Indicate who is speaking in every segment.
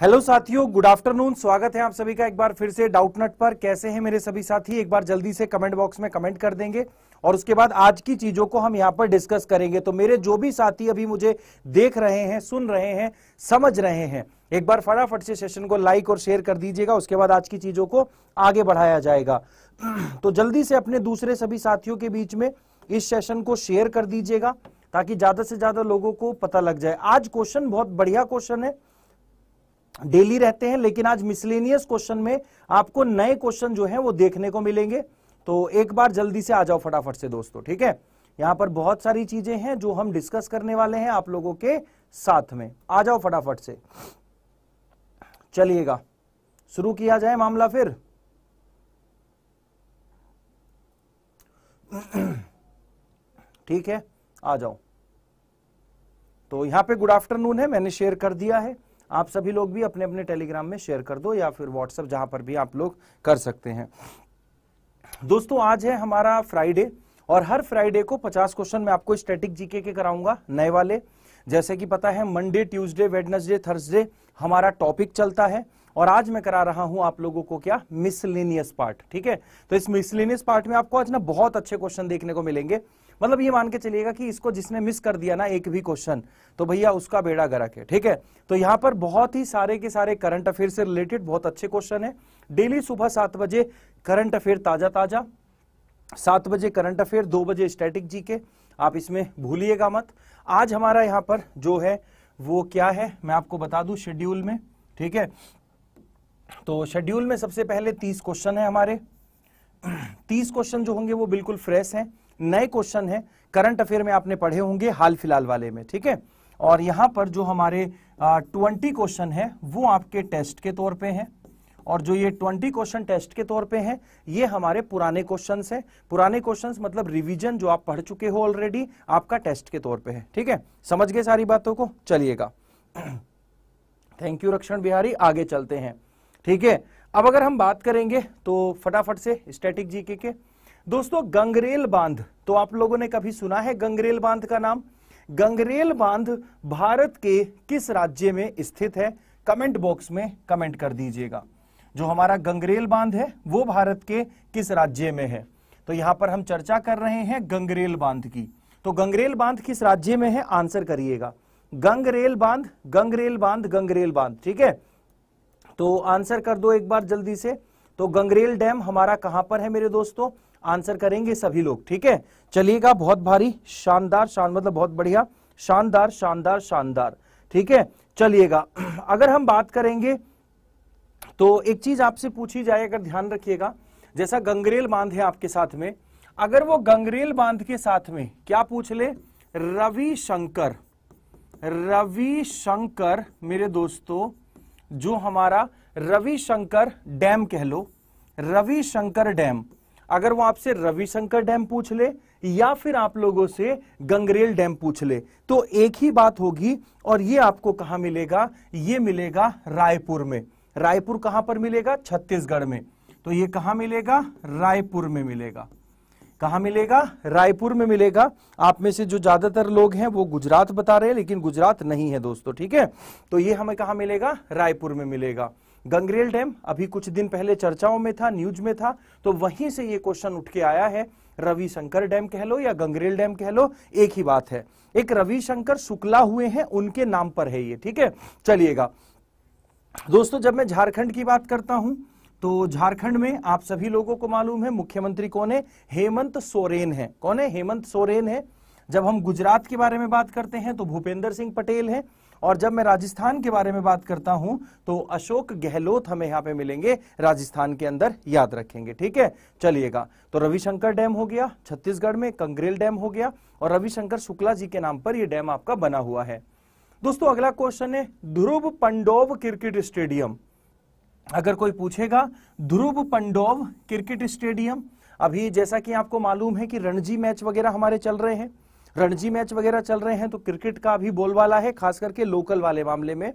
Speaker 1: hello साथियों good afternoon स्वागत है आप सभी का एक बार फिर से डाउटनट पर कैसे हैं मेरे सभी साथी एक बार जल्दी से कमेंट बॉक्स में कमेंट कर देंगे और उसके बाद आज की चीजों को हम यहां पर डिस्कस करेंगे तो मेरे जो भी साथी अभी मुझे देख रहे हैं सुन रहे हैं समझ रहे हैं एक बार फटाफट से सेशन को लाइक और शेयर कर दीजिएगा उसके बाद आज की चीजों को आगे बढ़ाया जाएगा तो जल्दी से अपने दूसरे सभी साथियों के बीच में इस सेशन को शेयर कर दीजिएगा ताकि ज्यादा से ज्यादा लोगों को पता लग जाए आज क्वेश्चन बहुत बढ़िया क्वेश्चन है डेली रहते हैं लेकिन आज मिसलेनियस क्वेश्चन में आपको नए क्वेश्चन जो है वो देखने को मिलेंगे तो एक बार जल्दी से आ जाओ फटाफट से दोस्तों ठीक है यहां पर बहुत सारी चीजें हैं जो हम डिस्कस करने वाले हैं आप लोगों के साथ में आ जाओ फटाफट से चलिएगा शुरू किया जाए मामला फिर ठीक है आ जाओ तो यहां पे गुड आफ्टरनून है मैंने शेयर कर दिया है आप सभी लोग भी अपने अपने टेलीग्राम में शेयर कर दो या फिर व्हाट्सएप जहां पर भी आप लोग कर सकते हैं दोस्तों आज है हमारा फ्राइडे और हर फ्राइडे को 50 क्वेश्चन मैं आपको स्टैटिक जीके के कराऊंगा नए वाले जैसे कि पता है मंडे ट्यूसडे वेडनेसडे थर्सडे हमारा टॉपिक चलता है और आज मैं करा रहा हूं आप लोगों को क्या मिसलेनियस पार्ट ठीक है तो इस मिसलेनियस पार्ट में आपको आज ना बहुत अच्छे क्वेश्चन देखने को मिलेंगे मतलब ये मान के चलिएगा कि इसको जिसने मिस कर दिया ना एक भी क्वेश्चन तो भैया उसका बेड़ा गरक है ठीक है तो यहाँ पर बहुत ही सारे के सारे करंट अफेयर से रिलेटेड बहुत अच्छे क्वेश्चन है डेली सुबह सात बजे करंट अफेयर ताजा ताजा सात बजे करंट अफेयर दो बजे स्टैटिक जी के आप इसमें भूलिएगा मत आज हमारा यहाँ पर जो है वो क्या है मैं आपको बता दू शेड्यूल में ठीक है तो शेड्यूल में सबसे पहले तीस क्वेश्चन है हमारे तीस क्वेश्चन जो होंगे वो बिल्कुल फ्रेश हैं नए क्वेश्चन है करंट अफेयर में आपने पढ़े होंगे हाल फिलहाल वाले में ठीक है और यहां पर जो हमारे ट्वेंटी क्वेश्चन है वो आपके टेस्ट के तौर पे हैं और जो ये ट्वेंटी क्वेश्चन टेस्ट के तौर पे हैं ये हमारे पुराने क्वेश्चन हैं पुराने क्वेश्चंस मतलब रिवीजन जो आप पढ़ चुके हो ऑलरेडी आपका टेस्ट के तौर पे है ठीक है समझ गए सारी बातों को चलिएगा थैंक यू रक्षण बिहारी आगे चलते हैं ठीक है अब अगर हम बात करेंगे तो फटाफट से स्टैटिक जीके के, के दोस्तों गंगरेल बांध तो आप लोगों ने कभी सुना है गंगरेल बांध का नाम गंगरेल बांध भारत के किस राज्य में स्थित है कमेंट बॉक्स में कमेंट कर दीजिएगा जो हमारा गंगरेल बांध है वो भारत के किस राज्य में है तो यहां पर हम चर्चा कर रहे हैं गंगरेल बांध की तो गंगरेल बांध किस राज्य में है आंसर करिएगा गंगरेल बांध गंगरेल बांध गंगरेल बांध ठीक है तो आंसर कर दो एक बार जल्दी से तो गंगरेल डैम हमारा कहां पर है मेरे दोस्तों आंसर करेंगे सभी लोग ठीक है चलिएगा बहुत भारी शानदार शान मतलब बहुत बढ़िया शानदार शानदार शानदार ठीक है चलिएगा अगर हम बात करेंगे तो एक चीज आपसे पूछी जाए अगर ध्यान रखिएगा जैसा गंगरेल बांध है आपके साथ में अगर वो गंगरेल बांध के साथ में क्या पूछ ले रवि शंकर रवि शंकर मेरे दोस्तों जो हमारा रवि शंकर डैम कह लो रवि शंकर डैम अगर वो आपसे रविशंकर डैम पूछ ले या फिर आप लोगों से गंगरेल डैम पूछ ले तो एक ही बात होगी और ये आपको कहा मिलेगा ये मिलेगा रायपुर में रायपुर कहां पर मिलेगा छत्तीसगढ़ में तो ये कहां मिलेगा रायपुर में मिलेगा कहा मिलेगा रायपुर में मिलेगा आप में से जो ज्यादातर लोग हैं वो गुजरात बता रहे हैं लेकिन गुजरात नहीं है दोस्तों ठीक है तो ये हमें कहा मिलेगा रायपुर में मिलेगा गंगरेल डैम अभी कुछ दिन पहले चर्चाओं में था न्यूज में था तो वहीं से ये क्वेश्चन उठ के आया है रविशंकर डैम कह लो या गंगरेल डैम कह लो एक ही बात है एक रविशंकर शुक्ला हुए हैं उनके नाम पर है ये ठीक है चलिएगा दोस्तों जब मैं झारखंड की बात करता हूं तो झारखंड में आप सभी लोगों को मालूम है मुख्यमंत्री कौन है हेमंत सोरेन है कौन है हेमंत सोरेन है जब हम गुजरात के बारे में बात करते हैं तो भूपेंद्र सिंह पटेल हैं और जब मैं राजस्थान के बारे में बात करता हूं तो अशोक गहलोत हमें यहां पे मिलेंगे राजस्थान के अंदर याद रखेंगे ठीक है चलिएगा तो रविशंकर डैम हो गया छत्तीसगढ़ में कंग्रेल डैम हो गया और रविशंकर शुक्ला जी के नाम पर यह डैम आपका बना हुआ है दोस्तों अगला क्वेश्चन है ध्रुव पंडोव क्रिकेट स्टेडियम अगर कोई पूछेगा ध्रुव पंडोव क्रिकेट स्टेडियम अभी जैसा कि आपको मालूम है कि रणजी मैच वगैरह हमारे चल रहे हैं रणजी मैच वगैरह चल रहे हैं तो क्रिकेट का भी बोलबाला है खास करके लोकल वाले मामले में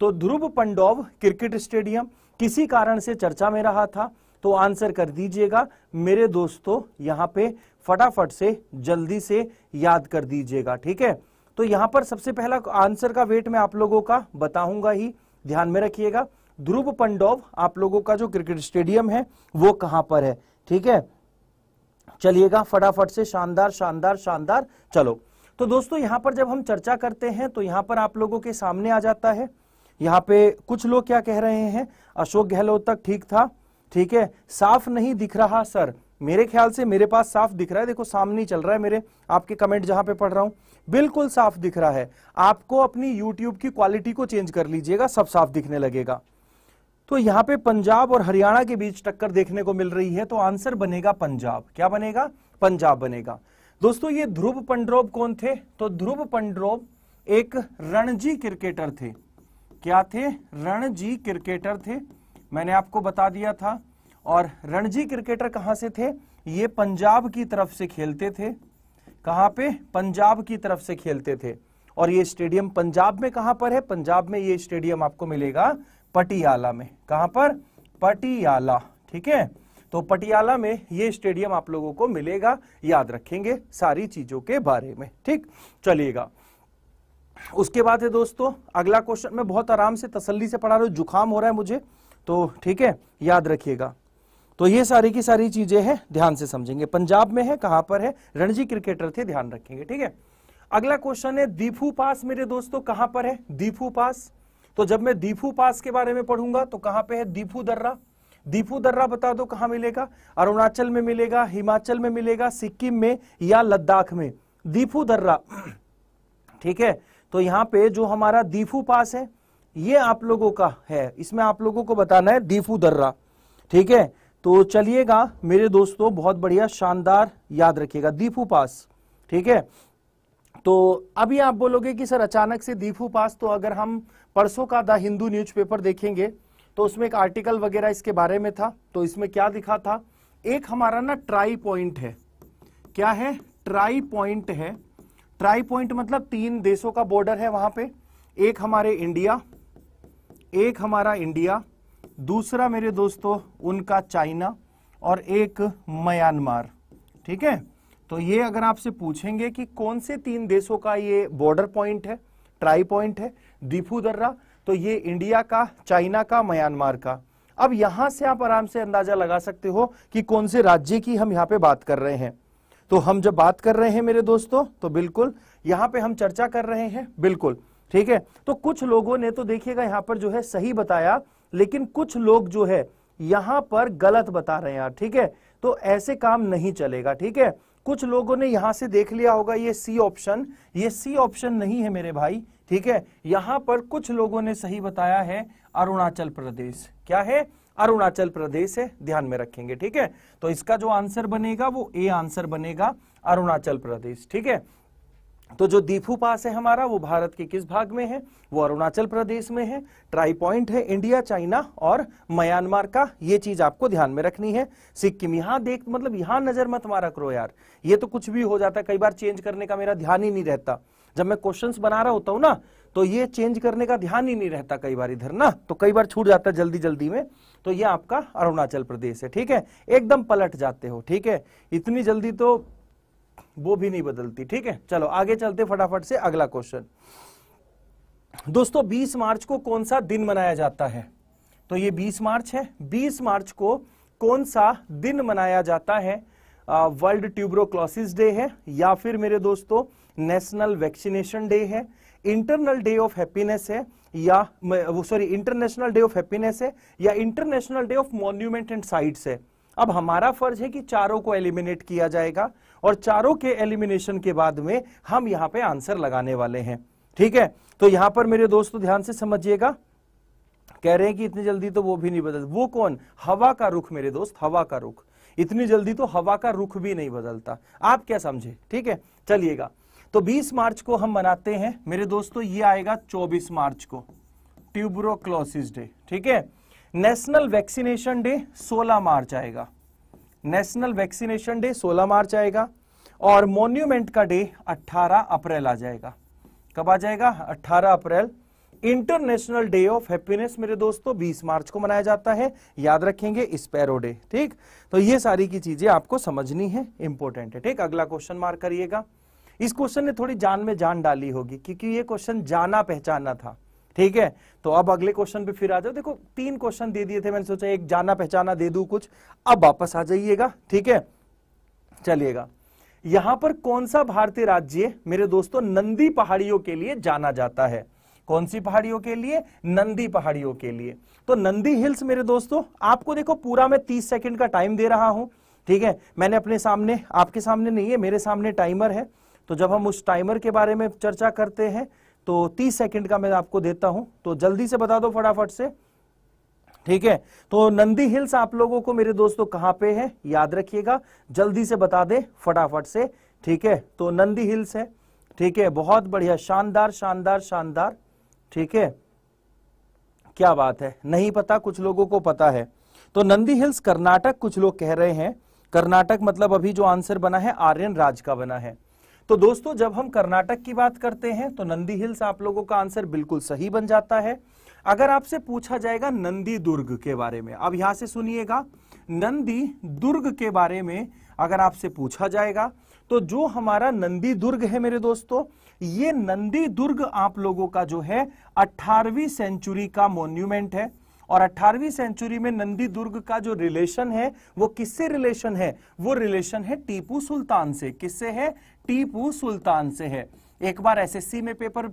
Speaker 1: तो ध्रुव पंडोव क्रिकेट स्टेडियम किसी कारण से चर्चा में रहा था तो आंसर कर दीजिएगा मेरे दोस्तों यहाँ पे फटाफट से जल्दी से याद कर दीजिएगा ठीक है तो यहाँ पर सबसे पहला आंसर का वेट मैं आप लोगों का बताऊंगा ही ध्यान में रखिएगा ध्रुव पंडोव आप लोगों का जो क्रिकेट स्टेडियम है वो कहां पर है ठीक है चलिएगा फटाफट से शानदार शानदार शानदार चलो तो दोस्तों यहां पर जब हम चर्चा करते हैं तो यहां पर आप लोगों के सामने आ जाता है यहाँ पे कुछ लोग क्या कह रहे हैं अशोक गहलोत तक ठीक था ठीक है साफ नहीं दिख रहा सर मेरे ख्याल से मेरे पास साफ दिख रहा है देखो सामने चल रहा है मेरे आपके कमेंट जहां पे पढ़ रहा हूं बिल्कुल साफ दिख रहा है आपको अपनी यूट्यूब की क्वालिटी को चेंज कर लीजिएगा सब साफ दिखने लगेगा तो यहां पे पंजाब और हरियाणा के बीच टक्कर देखने को मिल रही है तो आंसर बनेगा पंजाब क्या बनेगा पंजाब बनेगा दोस्तों ये ध्रुव पंड्रोब कौन थे तो ध्रुव पंड्रोब एक रणजी क्रिकेटर थे क्या थे रणजी क्रिकेटर थे मैंने आपको बता दिया था और रणजी क्रिकेटर कहां से थे ये पंजाब की तरफ से खेलते थे कहां पे पंजाब की तरफ से खेलते थे और ये स्टेडियम पंजाब में कहां पर है पंजाब में ये स्टेडियम आपको मिलेगा पटियाला में कहां पर पटियाला ठीक है तो पटियाला में ये स्टेडियम आप लोगों को मिलेगा याद रखेंगे सारी चीजों के बारे में ठीक चलिएगा उसके बाद है दोस्तों अगला क्वेश्चन मैं बहुत आराम से तसल्ली से पढ़ा रहा हूं जुकाम हो रहा है मुझे तो ठीक है याद रखिएगा तो ये सारी की सारी चीजें हैं ध्यान से समझेंगे पंजाब में है कहां पर है रणजी क्रिकेटर थे ध्यान रखेंगे ठीक है अगला क्वेश्चन है दीफू पास मेरे दोस्तों कहां पर है दीफू पास तो जब मैं दीफू पास के बारे में पढ़ूंगा तो कहां पे है दीफू दर्रा दीफू दर्रा बता दो कहां मिलेगा अरुणाचल में मिलेगा हिमाचल में मिलेगा सिक्किम में या लद्दाख में दीफू दर्रा ठीक है तो यहां पे जो हमारा दीफू पास है ये आप लोगों का है इसमें आप लोगों को बताना है दीफू दर्रा ठीक है तो चलिएगा मेरे दोस्तों बहुत बढ़िया शानदार याद रखिएगा दीफू पास ठीक है तो अभी आप बोलोगे कि सर अचानक से दीफू पास तो अगर हम परसों का द हिंदू न्यूज़पेपर देखेंगे तो उसमें एक आर्टिकल वगैरह इसके बारे में था तो इसमें क्या दिखा था एक हमारा ना ट्राई पॉइंट है क्या है ट्राई पॉइंट है ट्राई पॉइंट मतलब तीन देशों का बॉर्डर है वहां पे एक हमारे इंडिया एक हमारा इंडिया दूसरा मेरे दोस्तों उनका चाइना और एक म्यांमार ठीक है तो ये अगर आपसे पूछेंगे कि कौन से तीन देशों का ये बॉर्डर पॉइंट है ट्राई पॉइंट है दीफू दर्रा तो ये इंडिया का चाइना का म्यांमार का अब यहां से आप आराम से अंदाजा लगा सकते हो कि कौन से राज्य की हम यहाँ पे बात कर रहे हैं तो हम जब बात कर रहे हैं मेरे दोस्तों तो बिल्कुल यहां पे हम चर्चा कर रहे हैं बिल्कुल ठीक है तो कुछ लोगों ने तो देखिएगा यहां पर जो है सही बताया लेकिन कुछ लोग जो है यहां पर गलत बता रहे हैं यार ठीक है तो ऐसे काम नहीं चलेगा ठीक है कुछ लोगों ने यहां से देख लिया होगा ये सी ऑप्शन ये सी ऑप्शन नहीं है मेरे भाई ठीक है यहां पर कुछ लोगों ने सही बताया है अरुणाचल प्रदेश क्या है अरुणाचल प्रदेश है ध्यान में रखेंगे ठीक है तो इसका जो आंसर बनेगा वो ए आंसर बनेगा अरुणाचल प्रदेश ठीक है तो जो दीफू पास है हमारा वो भारत के किस भाग में है वो अरुणाचल प्रदेश में है ट्राई पॉइंट है इंडिया चाइना और म्यांमार का ये चीज आपको ध्यान में रखनी है सिक्किम यहां देख मतलब यहां नजर मत मारा करो यार ये तो कुछ भी हो जाता है कई बार चेंज करने का मेरा ध्यान ही नहीं रहता जब मैं क्वेश्चंस बना रहा होता हूँ ना तो ये चेंज करने का ध्यान ही नहीं रहता कई बार इधर ना तो कई बार छूट जाता है जल्दी जल्दी में तो ये आपका अरुणाचल प्रदेश है ठीक है एकदम पलट जाते हो ठीक है इतनी जल्दी तो वो भी नहीं बदलती ठीक है चलो आगे चलते फटाफट से अगला क्वेश्चन दोस्तों 20 मार्च को कौन सा दिन मनाया जाता है तो ये 20 मार्च है 20 मार्च को कौन सा दिन मनाया जाता है वर्ल्ड ट्यूब्रोक्लोसिस डे है या फिर मेरे दोस्तों नेशनल वैक्सीनेशन डे है इंटरनल डे ऑफ हैप्पीनेस है या sorry international day of happiness है या international day of monument and sites है अब हमारा फर्ज है कि चारों को एलिमिनेट किया जाएगा और चारों के एलिमिनेशन के बाद में हम यहां पे आंसर लगाने वाले हैं ठीक है तो यहां पर मेरे दोस्तों तो ध्यान से समझिएगा कह रहे हैं कि इतनी जल्दी तो वो भी नहीं बदल वो कौन हवा का रुख मेरे दोस्त हवा का रुख इतनी जल्दी तो हवा का रुख भी नहीं बदलता आप क्या समझे ठीक है चलिएगा तो 20 मार्च को हम मनाते हैं मेरे दोस्तों तो ये आएगा 24 मार्च को ट्यूब्रोक्लोसिस डे ठीक है नेशनल वैक्सीनेशन डे 16 मार्च आएगा नेशनल वैक्सीनेशन डे 16 मार्च आएगा और मोन्यूमेंट का डे 18 अप्रैल आ जाएगा कब आ जाएगा 18 अप्रैल इंटरनेशनल डे ऑफ हैप्पीनेस मेरे दोस्तों 20 मार्च को मनाया जाता है याद रखेंगे स्पैरो डे ठीक तो ये सारी की चीजें आपको समझनी है इंपॉर्टेंट है ठीक अगला क्वेश्चन मार्क करिएगा इस क्वेश्चन ने थोड़ी जान में जान डाली होगी क्योंकि ये क्वेश्चन जाना पहचाना था ठीक है तो अब अगले क्वेश्चन पे फिर आ जाओ देखो तीन क्वेश्चन दे दिए थे मैंने सोचा एक जाना पहचाना दे दू कुछ अब वापस आ जाइएगा ठीक है चलिएगा यहां पर कौन सा भारतीय राज्य मेरे दोस्तों नंदी पहाड़ियों के लिए जाना जाता है कौन सी पहाड़ियों के लिए नंदी पहाड़ियों के लिए तो नंदी हिल्स मेरे दोस्तों आपको देखो पूरा मैं तीस सेकंड का टाइम दे रहा हूं ठीक है मैंने अपने सामने आपके सामने नहीं है मेरे सामने टाइमर है तो जब हम उस टाइमर के बारे में चर्चा करते हैं तो 30 सेकंड का मैं आपको देता हूं तो जल्दी से बता दो फटाफट से ठीक है तो नंदी हिल्स आप लोगों को मेरे दोस्तों कहां पे है याद रखिएगा जल्दी से बता दे फटाफट से ठीक है तो नंदी हिल्स है ठीक है बहुत बढ़िया शानदार शानदार शानदार ठीक है क्या बात है नहीं पता कुछ लोगों को पता है तो नंदी हिल्स कर्नाटक कुछ लोग कह रहे हैं कर्नाटक मतलब अभी जो आंसर बना है आर्यन राज का बना है तो दोस्तों जब हम कर्नाटक की बात करते हैं तो नंदी हिल्स आप लोगों का आंसर बिल्कुल सही बन जाता है अगर आपसे पूछा जाएगा नंदी दुर्ग के बारे में अब यहां से सुनिएगा नंदी दुर्ग के बारे में अगर आपसे पूछा जाएगा तो जो हमारा नंदी दुर्ग है मेरे दोस्तों ये नंदी दुर्ग आप लोगों का जो है अठारहवीं सेंचुरी का मोन्यूमेंट है और 18वीं सेंचुरी में नंदी दुर्ग का जो रिलेशन है वो किससे रिलेशन है वो रिलेशन है टीपू सुल्तान से किससे है टीपू सुल्तान से है एक बार एसएससी में पेपर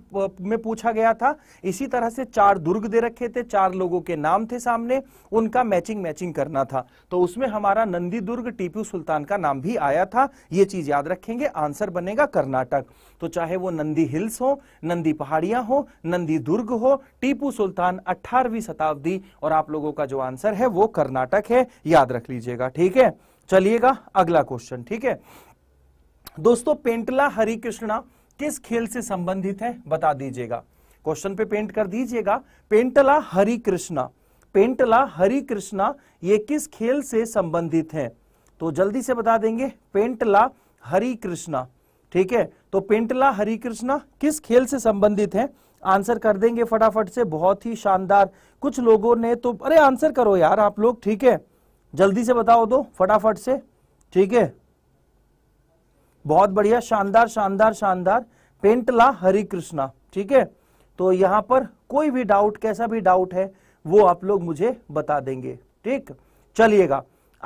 Speaker 1: में पूछा गया था इसी तरह से चार दुर्ग दे रखे थे चार लोगों के नाम थे सामने उनका मैचिंग मैचिंग करना था तो उसमें हमारा नंदी दुर्ग टीपू सुल्तान का नाम भी आया था ये चीज याद रखेंगे आंसर बनेगा कर्नाटक तो चाहे वो नंदी हिल्स हो नंदी पहाड़ियां हो नंदी दुर्ग हो टीपू सुल्तान अठारहवीं शताब्दी और आप लोगों का जो आंसर है वो कर्नाटक है याद रख लीजिएगा ठीक है चलिएगा अगला क्वेश्चन ठीक है दोस्तों पेंटला हरिकृष्णा किस खेल से संबंधित है बता दीजिएगा क्वेश्चन पे पेंट कर दीजिएगा पेंटला हरि कृष्णा पेंटला हरि कृष्णा ये किस खेल से संबंधित है तो जल्दी से बता देंगे पेंटला हरि कृष्णा ठीक है तो पेंटला हरि कृष्णा किस खेल से संबंधित है आंसर कर देंगे फटाफट से बहुत ही शानदार कुछ लोगों ने तो अरे आंसर करो यार आप लोग ठीक है जल्दी से बताओ दो फटाफट से ठीक है बहुत बढ़िया शानदार शानदार शानदार पेंटला हरि कृष्णा ठीक है तो यहां पर कोई भी डाउट कैसा भी डाउट है वो आप लोग मुझे बता देंगे ठीक चलिएगा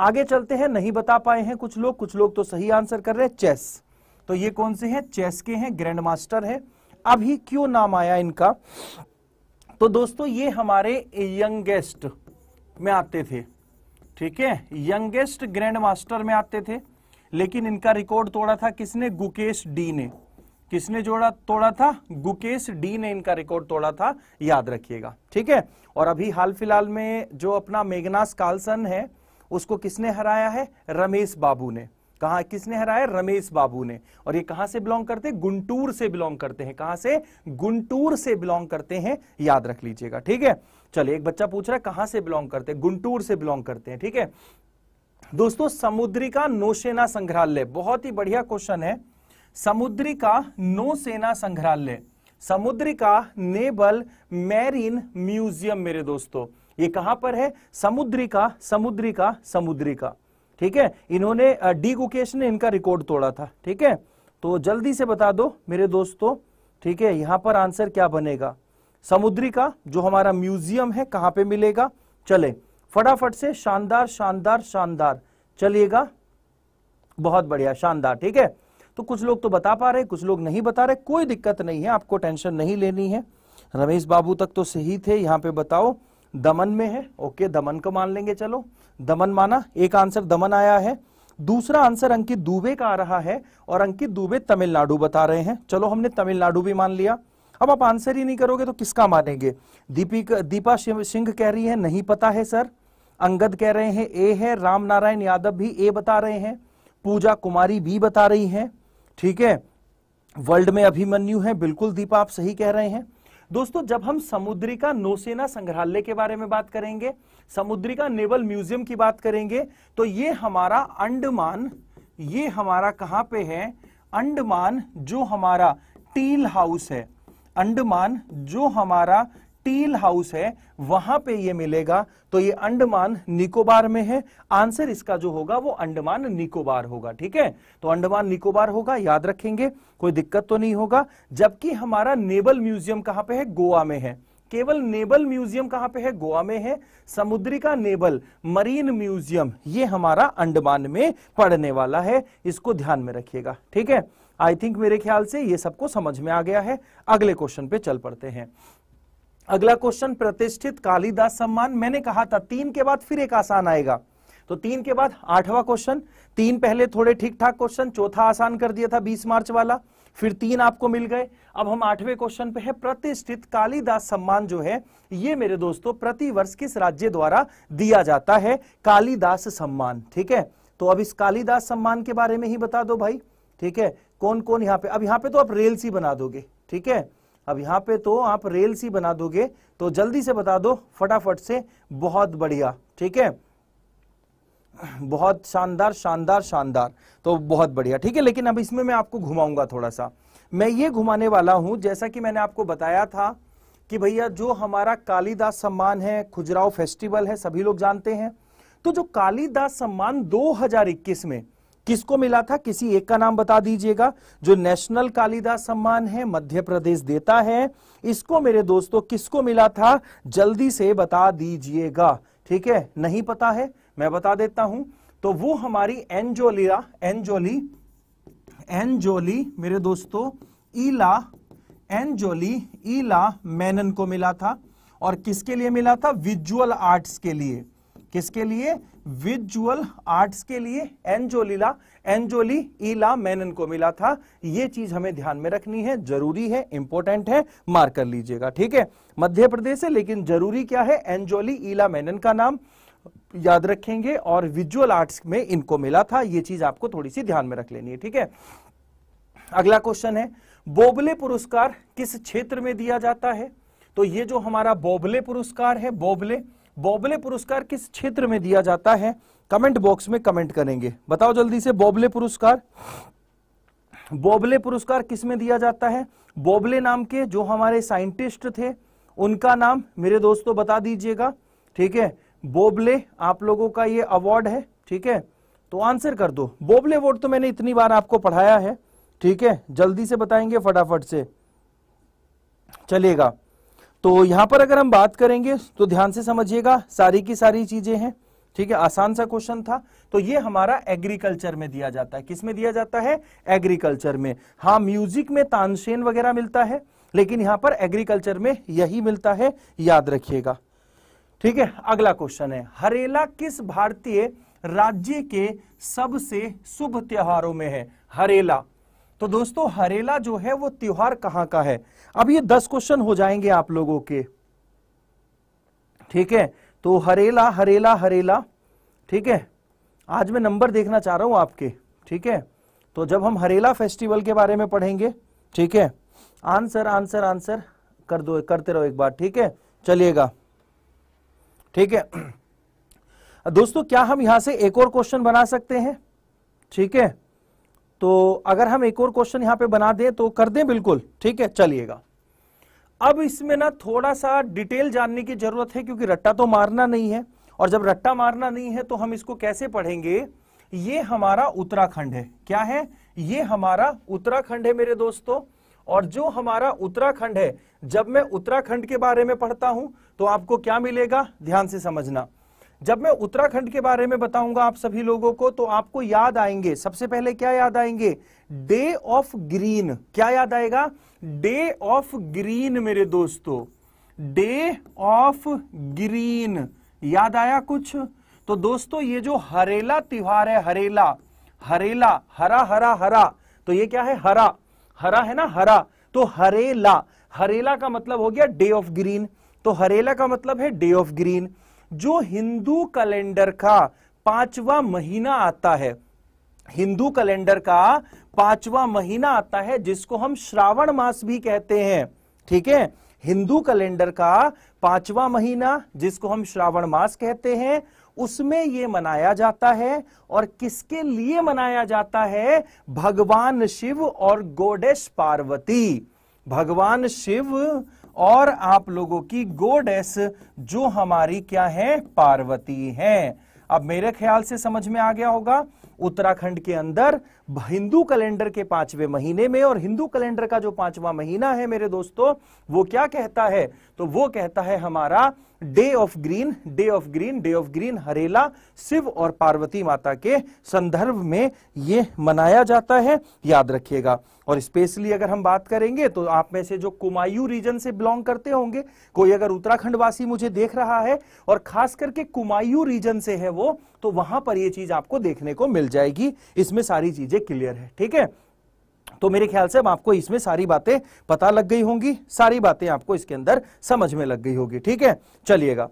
Speaker 1: आगे चलते हैं नहीं बता पाए हैं कुछ लोग कुछ लोग तो सही आंसर कर रहे हैं चेस तो ये कौन से हैं चेस के हैं ग्रैंड मास्टर है अभी क्यों नाम आया इनका तो दोस्तों ये हमारे यंगेस्ट में आते थे ठीक है यंगेस्ट ग्रैंड मास्टर में आते थे लेकिन इनका रिकॉर्ड तोड़ा था किसने गुकेश डी ने किसने जोड़ा तोड़ा था गुकेश डी ने इनका रिकॉर्ड तोड़ा था याद रखिएगा ठीक है और अभी हाल फिलहाल में जो अपना मेघनास कार्लसन है उसको किसने हराया है रमेश बाबू ने कहा किसने हराया रमेश बाबू ने और ये कहां से बिलोंग करते हैं गुंटूर से बिलोंग करते हैं कहां से गुंटूर से बिलोंग करते हैं याद रख लीजिएगा ठीक है चलिए एक बच्चा पूछ रहा है कहां से बिलोंग करते हैं गुंटूर से बिलोंग करते हैं ठीक है दोस्तों समुद्री का नौसेना संग्रहालय बहुत ही बढ़िया क्वेश्चन है समुद्री का नौसेना संग्रहालय का नेबल मैरीन म्यूजियम मेरे दोस्तों ये कहां पर है समुद्री समुद्री का का समुद्री का ठीक है इन्होंने डी गुकेश ने इनका रिकॉर्ड तोड़ा था ठीक है तो जल्दी से बता दो मेरे दोस्तों ठीक है यहां पर आंसर क्या बनेगा समुद्री का जो हमारा म्यूजियम है कहां पे मिलेगा चले फटाफट से शानदार शानदार शानदार चलिएगा बहुत बढ़िया शानदार ठीक है तो कुछ लोग तो बता पा रहे कुछ लोग नहीं बता रहे कोई दिक्कत नहीं है आपको टेंशन नहीं लेनी है रमेश बाबू तक तो सही थे यहां पे बताओ दमन में है ओके दमन को मान लेंगे चलो दमन माना एक आंसर दमन आया है दूसरा आंसर अंकित दुबे का आ रहा है और अंकित दुबे तमिलनाडु बता रहे हैं चलो हमने तमिलनाडु भी मान लिया अब आप आंसर ही नहीं करोगे तो किसका मानेंगे दीपिक दीपा सिंह कह रही है नहीं पता है सर अंगद कह रहे हैं ए है राम नारायण यादव भी ए बता रहे हैं पूजा कुमारी बी बता रही हैं ठीक है वर्ल्ड में अभिमन्यु है बिल्कुल दीपा आप सही कह रहे हैं दोस्तों जब हम समुद्रिका नौसेना संग्रहालय के बारे में बात करेंगे समुद्रिका नेवल म्यूजियम की बात करेंगे तो ये हमारा अंडमान ये हमारा कहां पे है अंडमान जो हमारा टील हाउस है अंडमान जो हमारा टील हाउस है वहां पे ये मिलेगा तो ये अंडमान निकोबार में है आंसर इसका जो होगा वो अंडमान निकोबार होगा ठीक है तो अंडमान निकोबार होगा याद रखेंगे कोई दिक्कत तो नहीं होगा जबकि हमारा नेबल म्यूजियम कहां पे है गोवा में है केवल नेबल म्यूजियम कहां पे है गोवा में है समुद्री का नेबल मरीन म्यूजियम ये हमारा अंडमान में पड़ने वाला है इसको ध्यान में रखिएगा ठीक है आई थिंक मेरे ख्याल से ये सबको समझ में आ गया है अगले क्वेश्चन पे चल पड़ते हैं अगला क्वेश्चन प्रतिष्ठित कालिदास सम्मान मैंने कहा था तीन के बाद फिर एक आसान आएगा तो तीन के बाद आठवां क्वेश्चन तीन पहले थोड़े ठीक ठाक क्वेश्चन चौथा आसान कर दिया था 20 मार्च वाला फिर तीन आपको मिल गए अब हम आठवें क्वेश्चन पे है प्रतिष्ठित कालिदास सम्मान जो है ये मेरे दोस्तों प्रति वर्ष किस राज्य द्वारा दिया जाता है कालिदास सम्मान ठीक है तो अब इस कालिदास सम्मान के बारे में ही बता दो भाई ठीक है कौन कौन यहाँ पे अब यहाँ पे तो आप रेल्स ही बना दोगे ठीक है अब यहां पे तो आप रेल सी बना दोगे तो जल्दी से बता दो फटाफट से बहुत बढ़िया ठीक है बहुत शानदार शानदार शानदार तो बहुत बढ़िया ठीक है लेकिन अब इसमें मैं आपको घुमाऊंगा थोड़ा सा मैं ये घुमाने वाला हूं जैसा कि मैंने आपको बताया था कि भैया जो हमारा कालीदास सम्मान है खुजराव फेस्टिवल है सभी लोग जानते हैं तो जो कालीदास सम्मान 2021 में किसको मिला था किसी एक का नाम बता दीजिएगा जो नेशनल कालिदास सम्मान है मध्य प्रदेश देता है इसको मेरे दोस्तों किसको मिला था जल्दी से बता दीजिएगा ठीक है नहीं पता है मैं बता देता हूं तो वो हमारी एनजोलिया एनजोली एनजोली मेरे दोस्तों ईला एनजोली ईला मैनन को मिला था और किसके लिए मिला था विजुअल आर्ट्स के लिए किसके लिए विजुअल आर्ट्स के लिए एंजोलीला एंजोली इला मैनन को मिला था यह चीज हमें ध्यान में रखनी है जरूरी है इंपॉर्टेंट है मार्क कर लीजिएगा ठीक है मध्य प्रदेश है लेकिन जरूरी क्या है एंजोली इला मैनन का नाम याद रखेंगे और विजुअल आर्ट्स में इनको मिला था यह चीज आपको थोड़ी सी ध्यान में रख लेनी है ठीक है अगला क्वेश्चन है बोबले पुरस्कार किस क्षेत्र में दिया जाता है तो ये जो हमारा बोबले पुरस्कार है बोबले बॉबले पुरस्कार किस क्षेत्र में दिया जाता है कमेंट बॉक्स में कमेंट करेंगे बताओ जल्दी से बॉबले पुरस्कार बॉबले पुरस्कार किस में दिया जाता है बॉबले नाम के जो हमारे साइंटिस्ट थे उनका नाम मेरे दोस्तों बता दीजिएगा ठीक है बोबले आप लोगों का ये अवार्ड है ठीक है तो आंसर कर दो बोबले अवार्ड तो मैंने इतनी बार आपको पढ़ाया है ठीक है जल्दी से बताएंगे फटाफट से चलेगा तो यहां पर अगर हम बात करेंगे तो ध्यान से समझिएगा सारी की सारी चीजें हैं ठीक है आसान सा क्वेश्चन था तो ये हमारा एग्रीकल्चर में दिया जाता है किस में दिया जाता है एग्रीकल्चर में हाँ म्यूजिक में तानसेन वगैरह मिलता है लेकिन यहां पर एग्रीकल्चर में यही मिलता है याद रखिएगा ठीक है अगला क्वेश्चन है हरेला किस भारतीय राज्य के सबसे शुभ त्योहारों में है हरेला तो दोस्तों हरेला जो है वो त्योहार कहां का है अब ये दस क्वेश्चन हो जाएंगे आप लोगों के ठीक है तो हरेला हरेला हरेला ठीक है आज मैं नंबर देखना चाह रहा हूं आपके ठीक है तो जब हम हरेला फेस्टिवल के बारे में पढ़ेंगे ठीक है आंसर आंसर आंसर कर दो करते रहो एक बार ठीक है चलिएगा ठीक है दोस्तों क्या हम यहां से एक और क्वेश्चन बना सकते हैं ठीक है तो अगर हम एक और क्वेश्चन यहां पे बना दें तो कर दें बिल्कुल ठीक है चलिएगा अब इसमें ना थोड़ा सा डिटेल जानने की जरूरत है क्योंकि रट्टा तो मारना नहीं है और जब रट्टा मारना नहीं है तो हम इसको कैसे पढ़ेंगे ये हमारा उत्तराखंड है क्या है ये हमारा उत्तराखंड है मेरे दोस्तों और जो हमारा उत्तराखंड है जब मैं उत्तराखंड के बारे में पढ़ता हूं तो आपको क्या मिलेगा ध्यान से समझना जब मैं उत्तराखंड के बारे में बताऊंगा आप सभी लोगों को तो आपको याद आएंगे सबसे पहले क्या याद आएंगे डे ऑफ ग्रीन क्या याद आएगा डे ऑफ ग्रीन मेरे दोस्तों डे ऑफ ग्रीन याद आया कुछ तो दोस्तों ये जो हरेला त्योहार है हरेला हरेला हरा हरा हरा तो ये क्या है हरा हरा है ना हरा तो हरेला हरेला का मतलब हो गया डे ऑफ ग्रीन तो हरेला का मतलब है डे ऑफ ग्रीन जो हिंदू कैलेंडर का पांचवा महीना आता है हिंदू कैलेंडर का पांचवा महीना आता है जिसको हम श्रावण मास भी कहते हैं ठीक है हिंदू कैलेंडर का पांचवा महीना जिसको हम श्रावण मास कहते हैं उसमें यह मनाया जाता है और किसके लिए मनाया जाता है भगवान शिव और गोडेश पार्वती भगवान शिव और आप लोगों की गोडेस जो हमारी क्या है पार्वती है अब मेरे ख्याल से समझ में आ गया होगा उत्तराखंड के अंदर हिंदू कैलेंडर के पांचवें महीने में और हिंदू कैलेंडर का जो पांचवा महीना है मेरे दोस्तों वो क्या कहता है तो वो कहता है हमारा day of green day of green day of green Harela Shiv और पार्वती माता के संदर्भ में ये मनाया जाता है याद रखिएगा और स्पेशली अगर हम बात करेंगे तो आप में से जो कुमायूं रीजन से बिलोंग करते होंगे कोई अगर उत्तराखंड वासी मुझे देख रहा है और खास करके कुमायूं रीजन से है वो तो वहां पर ये चीज आपको देखने को मिल जाएगी इसमें सारी चीजें क्लियर है ठीक है तो मेरे ख्याल से अब आपको इसमें सारी बातें पता लग गई होंगी सारी बातें आपको इसके अंदर समझ में लग गई होगी ठीक है चलिएगा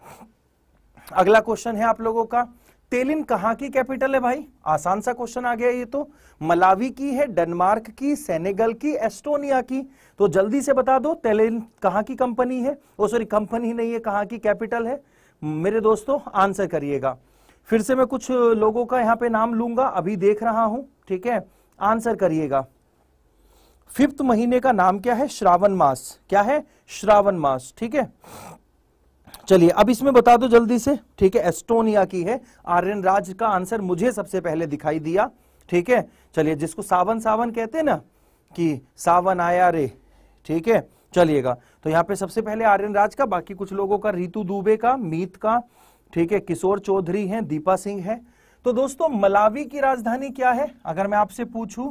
Speaker 1: अगला क्वेश्चन है आप लोगों का तेलिन कहां की कैपिटल है भाई आसान सा क्वेश्चन आ गया ये तो मलावी की है डेनमार्क की सेनेगल की एस्टोनिया की तो जल्दी से बता दो तेलिन कहां की कंपनी है ओ सॉरी कंपनी नहीं है कहां की कैपिटल है मेरे दोस्तों आंसर करिएगा फिर से मैं कुछ लोगों का यहां पे नाम लूंगा अभी देख रहा हूं ठीक है आंसर करिएगा फिफ्थ महीने का नाम क्या है श्रावण मास क्या है श्रावण मास ठीक है चलिए अब इसमें बता दो जल्दी से ठीक है एस्टोनिया की है आर्यन राज का आंसर मुझे सबसे पहले दिखाई दिया ठीक है चलिए जिसको सावन सावन कहते हैं ना कि सावन आया रे ठीक है चलिएगा तो यहाँ पे सबसे पहले आर्यन राज का बाकी कुछ लोगों का रितु दुबे का मीत का ठीक है किशोर चौधरी है दीपा सिंह है तो दोस्तों मलावी की राजधानी क्या है अगर मैं आपसे पूछूं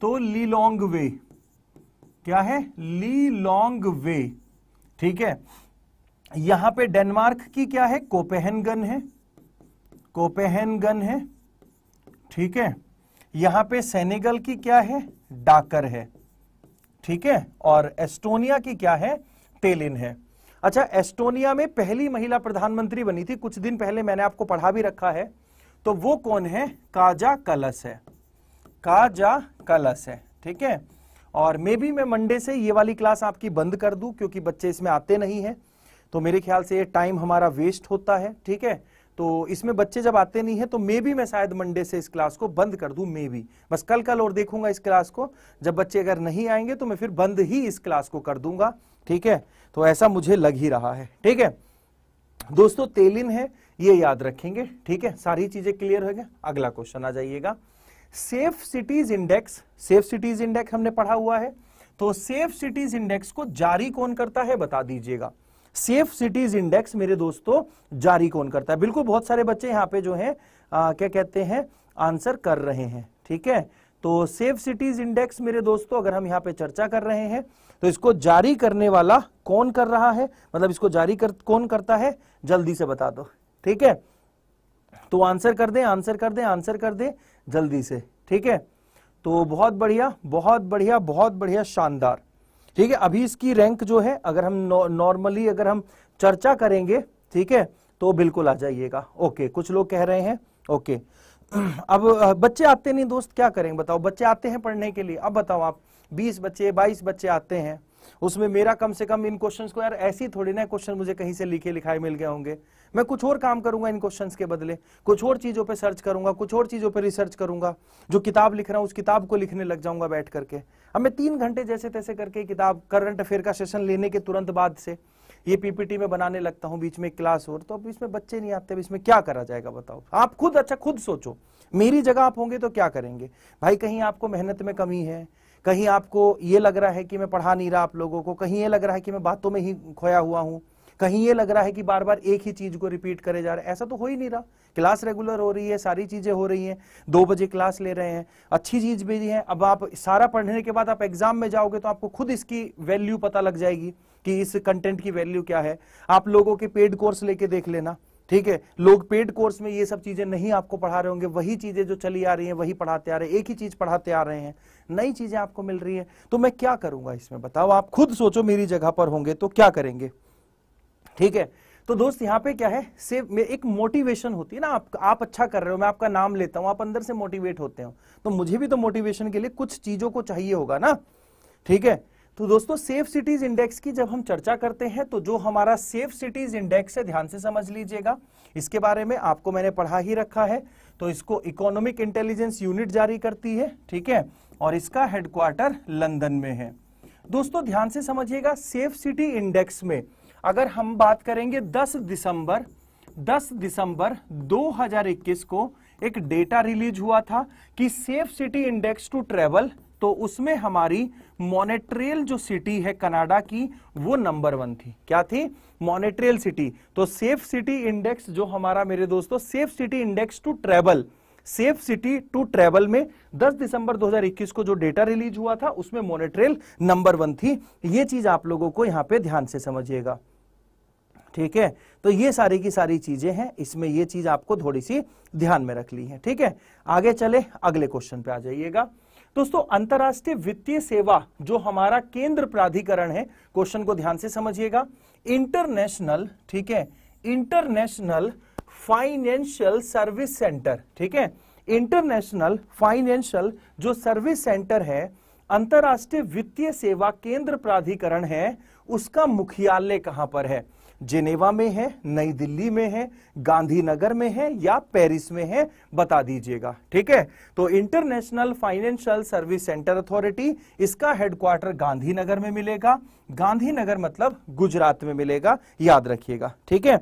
Speaker 1: तो लीलोंग वे क्या है लीलोंग वे ठीक है यहां पे डेनमार्क की क्या है कोपेहनगन है कोपेहनगन है ठीक है यहां पे सेनेगल की क्या है डाकर है ठीक है और एस्टोनिया की क्या है टेलिन है अच्छा एस्टोनिया में पहली महिला प्रधानमंत्री बनी थी कुछ दिन पहले मैंने आपको पढ़ा भी रखा है तो वो कौन है काजा कलस है काजा कलस है ठीक है और मे बी मैं मंडे से ये वाली क्लास आपकी बंद कर दूं क्योंकि बच्चे इसमें आते नहीं है तो मेरे ख्याल से ये टाइम हमारा वेस्ट होता है ठीक है तो इसमें बच्चे जब आते नहीं है तो मे बी मैं शायद मंडे से इस क्लास को बंद कर दूं मे बी बस कल कल और देखूंगा इस क्लास को जब बच्चे अगर नहीं आएंगे तो मैं फिर बंद ही इस क्लास को कर दूंगा ठीक है तो ऐसा मुझे लग ही रहा है ठीक है दोस्तों तेलिन है ये याद रखेंगे ठीक है सारी चीजें क्लियर हो गया अगला क्वेश्चन आ जाइएगा safe cities index safe cities index हमने पढ़ा हुआ है तो सेफ सिटीज इंडेक्स को जारी कौन करता है बता दीजिएगा सेफ सिटीज इंडेक्स मेरे दोस्तों जारी कौन करता है बिल्कुल बहुत सारे बच्चे यहाँ पे जो है आ, क्या कहते हैं आंसर कर रहे हैं ठीक है तो सेफ सिटीज इंडेक्स मेरे दोस्तों अगर हम यहाँ पे चर्चा कर रहे हैं तो इसको जारी करने वाला कौन कर रहा है मतलब इसको जारी कर कौन करता है जल्दी से बता दो ठीक है तो आंसर कर दे आंसर कर दे आंसर कर दे जल्दी से ठीक है तो बहुत बढ़िया बहुत बढ़िया बहुत बढ़िया शानदार ठीक है अभी इसकी रैंक जो है अगर हम नॉर्मली अगर हम चर्चा करेंगे ठीक है तो बिल्कुल आ जाइएगा ओके कुछ लोग कह रहे हैं ओके अब बच्चे आते नहीं दोस्त क्या करेंगे बताओ बच्चे आते हैं पढ़ने के लिए अब बताओ आप 20 बच्चे 22 बच्चे आते हैं उसमें मेरा कम से कम इन क्वेश्चंस को यार ऐसी थोड़ी ना क्वेश्चन मुझे कहीं से लिखे लिखाए मिल गए होंगे मैं कुछ और काम करूंगा इन क्वेश्चंस के बदले कुछ और चीजों पे सर्च करूंगा कुछ और चीजों पे रिसर्च करूंगा जो किताब लिख रहा हूं उस किताब को लिखने लग जाऊंगा बैठ करके अब मैं तीन घंटे जैसे तैसे करके किताब करंट अफेयर का सेशन लेने के तुरंत बाद से ये पीपीटी में बनाने लगता हूं बीच में क्लास और तो अब इसमें बच्चे नहीं आते इसमें क्या करा जाएगा बताओ आप खुद अच्छा खुद सोचो मेरी जगह आप होंगे तो क्या करेंगे भाई कहीं आपको मेहनत में कमी है कहीं आपको ये लग रहा है कि मैं पढ़ा नहीं रहा आप लोगों को कहीं ये लग रहा है कि मैं बातों में ही खोया हुआ हूँ कहीं ये लग रहा है कि बार बार एक ही चीज को रिपीट करे जा रहा है ऐसा तो हो ही नहीं रहा क्लास रेगुलर हो रही है सारी चीजें हो रही हैं दो बजे क्लास ले रहे हैं अच्छी चीज भी है अब आप सारा पढ़ने के बाद आप एग्जाम में जाओगे तो आपको खुद इसकी वैल्यू पता लग जाएगी कि इस कंटेंट की वैल्यू क्या है आप लोगों के पेड कोर्स लेके देख लेना ठीक है लोग पेड कोर्स में ये सब चीजें नहीं आपको पढ़ा रहे होंगे वही चीजें जो चली आ रही हैं वही पढ़ाते आ रहे हैं एक ही चीज पढ़ाते आ रहे हैं नई चीजें आपको मिल रही है तो मैं क्या करूंगा इसमें बताओ आप खुद सोचो मेरी जगह पर होंगे तो क्या करेंगे ठीक है तो दोस्त यहाँ पे क्या है से एक मोटिवेशन होती है ना आप आप अच्छा कर रहे हो मैं आपका नाम लेता हूं आप अंदर से मोटिवेट होते हो तो मुझे भी तो मोटिवेशन के लिए कुछ चीजों को चाहिए होगा ना ठीक है तो दोस्तों सेफ सिटीज इंडेक्स की जब हम चर्चा करते हैं तो जो हमारा सेफ सिटीज इंडेक्स है ध्यान से समझ लीजिएगा इसके बारे में आपको मैंने पढ़ा ही रखा है तो इसको इकोनॉमिक इंटेलिजेंस यूनिट जारी करती है ठीक है और इसका हेडक्वार्टर लंदन में है दोस्तों ध्यान से समझिएगा सेफ सिटी इंडेक्स में अगर हम बात करेंगे 10 दिसंबर 10 दिसंबर 2021 को एक डेटा रिलीज हुआ था कि safe city index to travel तो उसमें हमारी मोनेट्रियल जो सिटी है कनाडा की वो नंबर वन थी क्या थी मोनेट्रियल सिटी तो सेफ सिटी इंडेक्स जो हमारा मेरे दोस्तों safe city index to travel safe city to travel में 10 दिसंबर 2021 को जो डेटा रिलीज हुआ था उसमें मोनेट्रेल नंबर वन थी ये चीज आप लोगों को यहां पे ध्यान से समझिएगा ठीक है तो ये सारी की सारी चीजें हैं इसमें ये चीज आपको थोड़ी सी ध्यान में रख ली है ठीक है आगे चले अगले क्वेश्चन पे आ जाइएगा दोस्तों अंतरराष्ट्रीय वित्तीय सेवा जो हमारा केंद्र प्राधिकरण है क्वेश्चन को ध्यान से समझिएगा इंटरनेशनल ठीक है इंटरनेशनल फाइनेंशियल सर्विस सेंटर ठीक है इंटरनेशनल फाइनेंशियल जो सर्विस सेंटर है अंतरराष्ट्रीय वित्तीय सेवा केंद्र प्राधिकरण है उसका मुख्यालय कहां पर है जेनेवा में है नई दिल्ली में है गांधीनगर में है या पेरिस में है बता दीजिएगा ठीक है तो international financial service centre authority इसका हेडक्वार्टर गांधीनगर में मिलेगा गांधीनगर मतलब गुजरात में मिलेगा याद रखिएगा ठीक है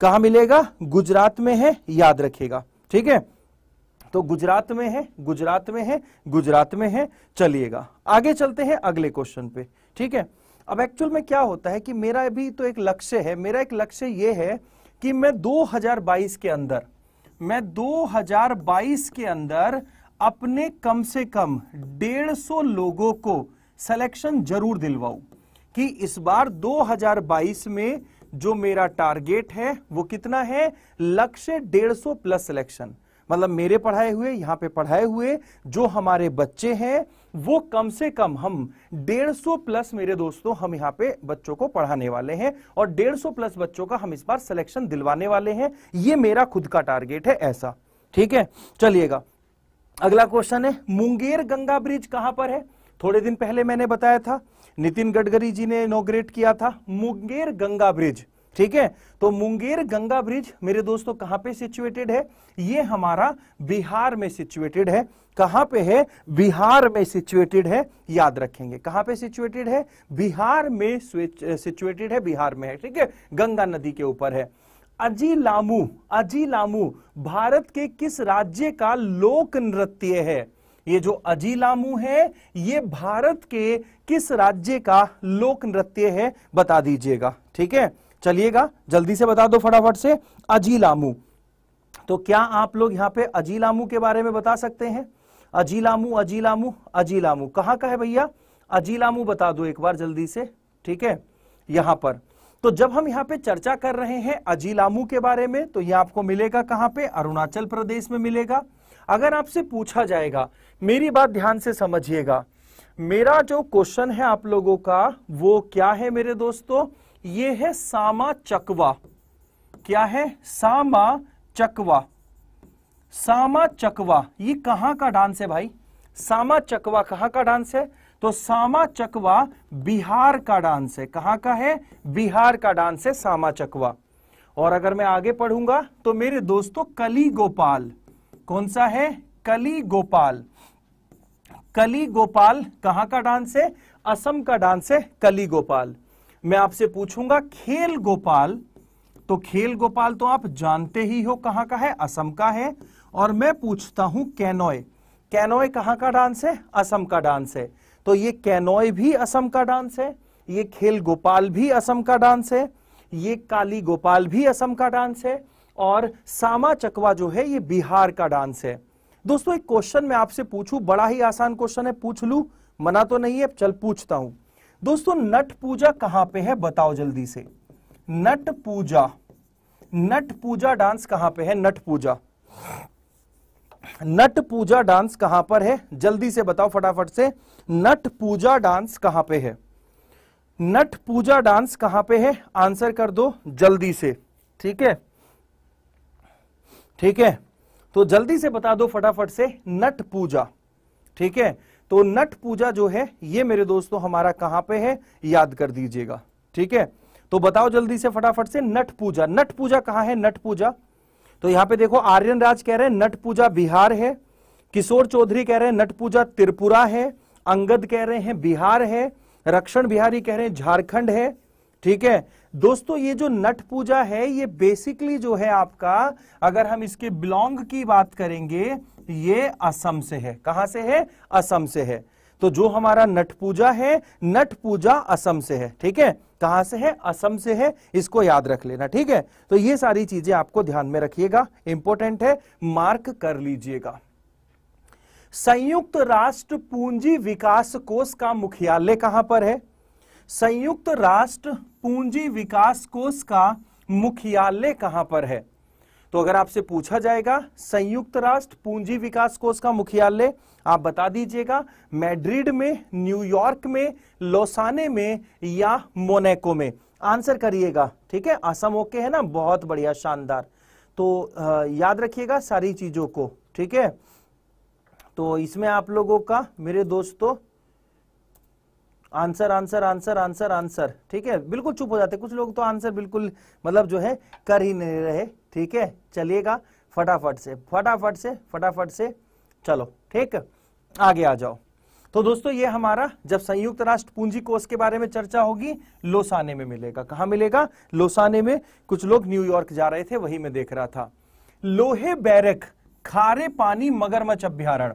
Speaker 1: कहा मिलेगा गुजरात में है याद रखिएगा ठीक है तो गुजरात में है गुजरात में है गुजरात में है चलिएगा आगे चलते हैं अगले क्वेश्चन पे ठीक है अब एक्चुअल में क्या होता है कि मेरा भी तो एक लक्ष्य है मेरा एक लक्ष्य ये है कि मैं 2022 के अंदर मैं 2022 के अंदर अपने कम से कम 150 लोगों को सिलेक्शन जरूर दिलवाऊं कि इस बार 2022 में जो मेरा टारगेट है वो कितना है लक्ष्य 150 प्लस सिलेक्शन मतलब मेरे पढ़ाए हुए यहां पे पढ़ाए हुए जो हमारे बच्चे हैं वो कम से कम हम 150 प्लस मेरे दोस्तों हम यहां पे बच्चों को पढ़ाने वाले हैं और 150 प्लस बच्चों का हम इस बार सिलेक्शन दिलवाने वाले हैं ये मेरा खुद का टारगेट है ऐसा ठीक है चलिएगा अगला क्वेश्चन है मुंगेर गंगा ब्रिज कहां पर है थोड़े दिन पहले मैंने बताया था नितिन गडकरी जी ने इनोग्रेट किया था मुंगेर गंगा ब्रिज ठीक है तो मुंगेर गंगा ब्रिज मेरे दोस्तों कहां पे सिचुएटेड है ये हमारा बिहार में सिचुएटेड है कहां पे है बिहार में सिचुएटेड है याद रखेंगे कहां पे सिचुएटेड है बिहार में सिचुएटेड है बिहार में है ठीक है गंगा नदी के ऊपर है अजीलामू लामू भारत के किस राज्य का लोक नृत्य है ये जो अजीलामू है ये भारत के किस राज्य का लोक नृत्य है बता दीजिएगा ठीक है चलिएगा जल्दी से बता दो फटाफट से अजीलामू तो क्या आप लोग यहाँ पे अजीलामू के बारे में बता सकते हैं अजीलामू अजीलामू अजीलामू कहाँ का है भैया अजीलामू बता दो एक बार जल्दी से ठीक है यहां पर तो जब हम यहाँ पे चर्चा कर रहे हैं अजीलामू के बारे में तो ये आपको मिलेगा कहाँ पे अरुणाचल प्रदेश में मिलेगा अगर आपसे पूछा जाएगा मेरी बात ध्यान से समझिएगा मेरा जो क्वेश्चन है आप लोगों का वो क्या है मेरे दोस्तों ये है सामा चकवा क्या है सामा चकवा सामा चकवा ये कहां का डांस है भाई सामा चकवा कहां का डांस है तो सामा चकवा बिहार का डांस है कहां का है बिहार का डांस है सामा चकवा और अगर मैं आगे पढ़ूंगा तो मेरे दोस्तों कली गोपाल कौन सा है कली गोपाल कली गोपाल कहां का डांस है असम का डांस है कली गोपाल मैं आपसे पूछूंगा खेल गोपाल तो खेल गोपाल तो आप जानते ही हो कहां का है असम का है और मैं पूछता हूं कैनोय कैनोय कहां का डांस है असम का डांस है तो ये कैनोय भी असम का डांस है ये खेल गोपाल भी असम का डांस है ये काली गोपाल भी असम का डांस है और सामा चकवा जो है ये बिहार का डांस है दोस्तों एक क्वेश्चन मैं आपसे पूछूं बड़ा ही आसान क्वेश्चन है पूछ लू मना तो नहीं है चल पूछता हूं दोस्तों नट पूजा कहां पे है बताओ जल्दी से नट पूजा नट पूजा डांस कहां पे है नट पूजा नट पूजा डांस कहां पर है जल्दी से बताओ फटाफट से नट पूजा डांस कहां पे है नट पूजा डांस कहां पे है आंसर कर दो जल्दी से ठीक है ठीक है तो जल्दी से बता दो फटाफट से नट पूजा ठीक है तो नट पूजा जो है ये मेरे दोस्तों हमारा कहां पे है याद कर दीजिएगा ठीक है तो बताओ जल्दी से फटाफट से नट पूजा नट पूजा कहां है नट पूजा तो यहां पे देखो आर्यन राज कह रहे हैं नट पूजा बिहार है किशोर चौधरी कह रहे हैं नट पूजा त्रिपुरा है अंगद कह रहे हैं बिहार है रक्षण बिहारी कह रहे हैं झारखंड है ठीक है दोस्तों ये जो नट पूजा है ये बेसिकली जो है आपका अगर हम इसके बिलोंग की बात करेंगे ये असम से है कहां से है असम से है तो जो हमारा नट पूजा है नट पूजा असम से है ठीक है कहां से है असम से है इसको याद रख लेना ठीक है तो ये सारी चीजें आपको ध्यान में रखिएगा इंपॉर्टेंट है मार्क कर लीजिएगा संयुक्त राष्ट्र पूंजी विकास कोष का मुख्यालय कहां पर है संयुक्त राष्ट्र पूंजी विकास कोष का मुख्यालय कहां पर है तो अगर आपसे पूछा जाएगा संयुक्त राष्ट्र पूंजी विकास कोष का मुख्यालय आप बता दीजिएगा मैड्रिड में न्यूयॉर्क में लोसाने में या मोनेको में आंसर करिएगा ठीक है असम ओके है ना बहुत बढ़िया शानदार तो याद रखिएगा सारी चीजों को ठीक है तो इसमें आप लोगों का मेरे दोस्तों answer answer answer answer answer ठीक है बिल्कुल चुप हो जाते कुछ लोग तो आंसर बिल्कुल मतलब जो है कर ही नहीं रहे ठीक है चलिएगा फटाफट से फटाफट से फटाफट से चलो ठीक आगे आ जाओ तो दोस्तों ये हमारा जब संयुक्त राष्ट्र पूंजी कोष के बारे में चर्चा होगी लोसाने में मिलेगा कहा मिलेगा लोसाने में कुछ लोग न्यूयॉर्क जा रहे थे वही मैं देख रहा था लोहे बैरक खारे पानी मगरमच्छ अभ्यारण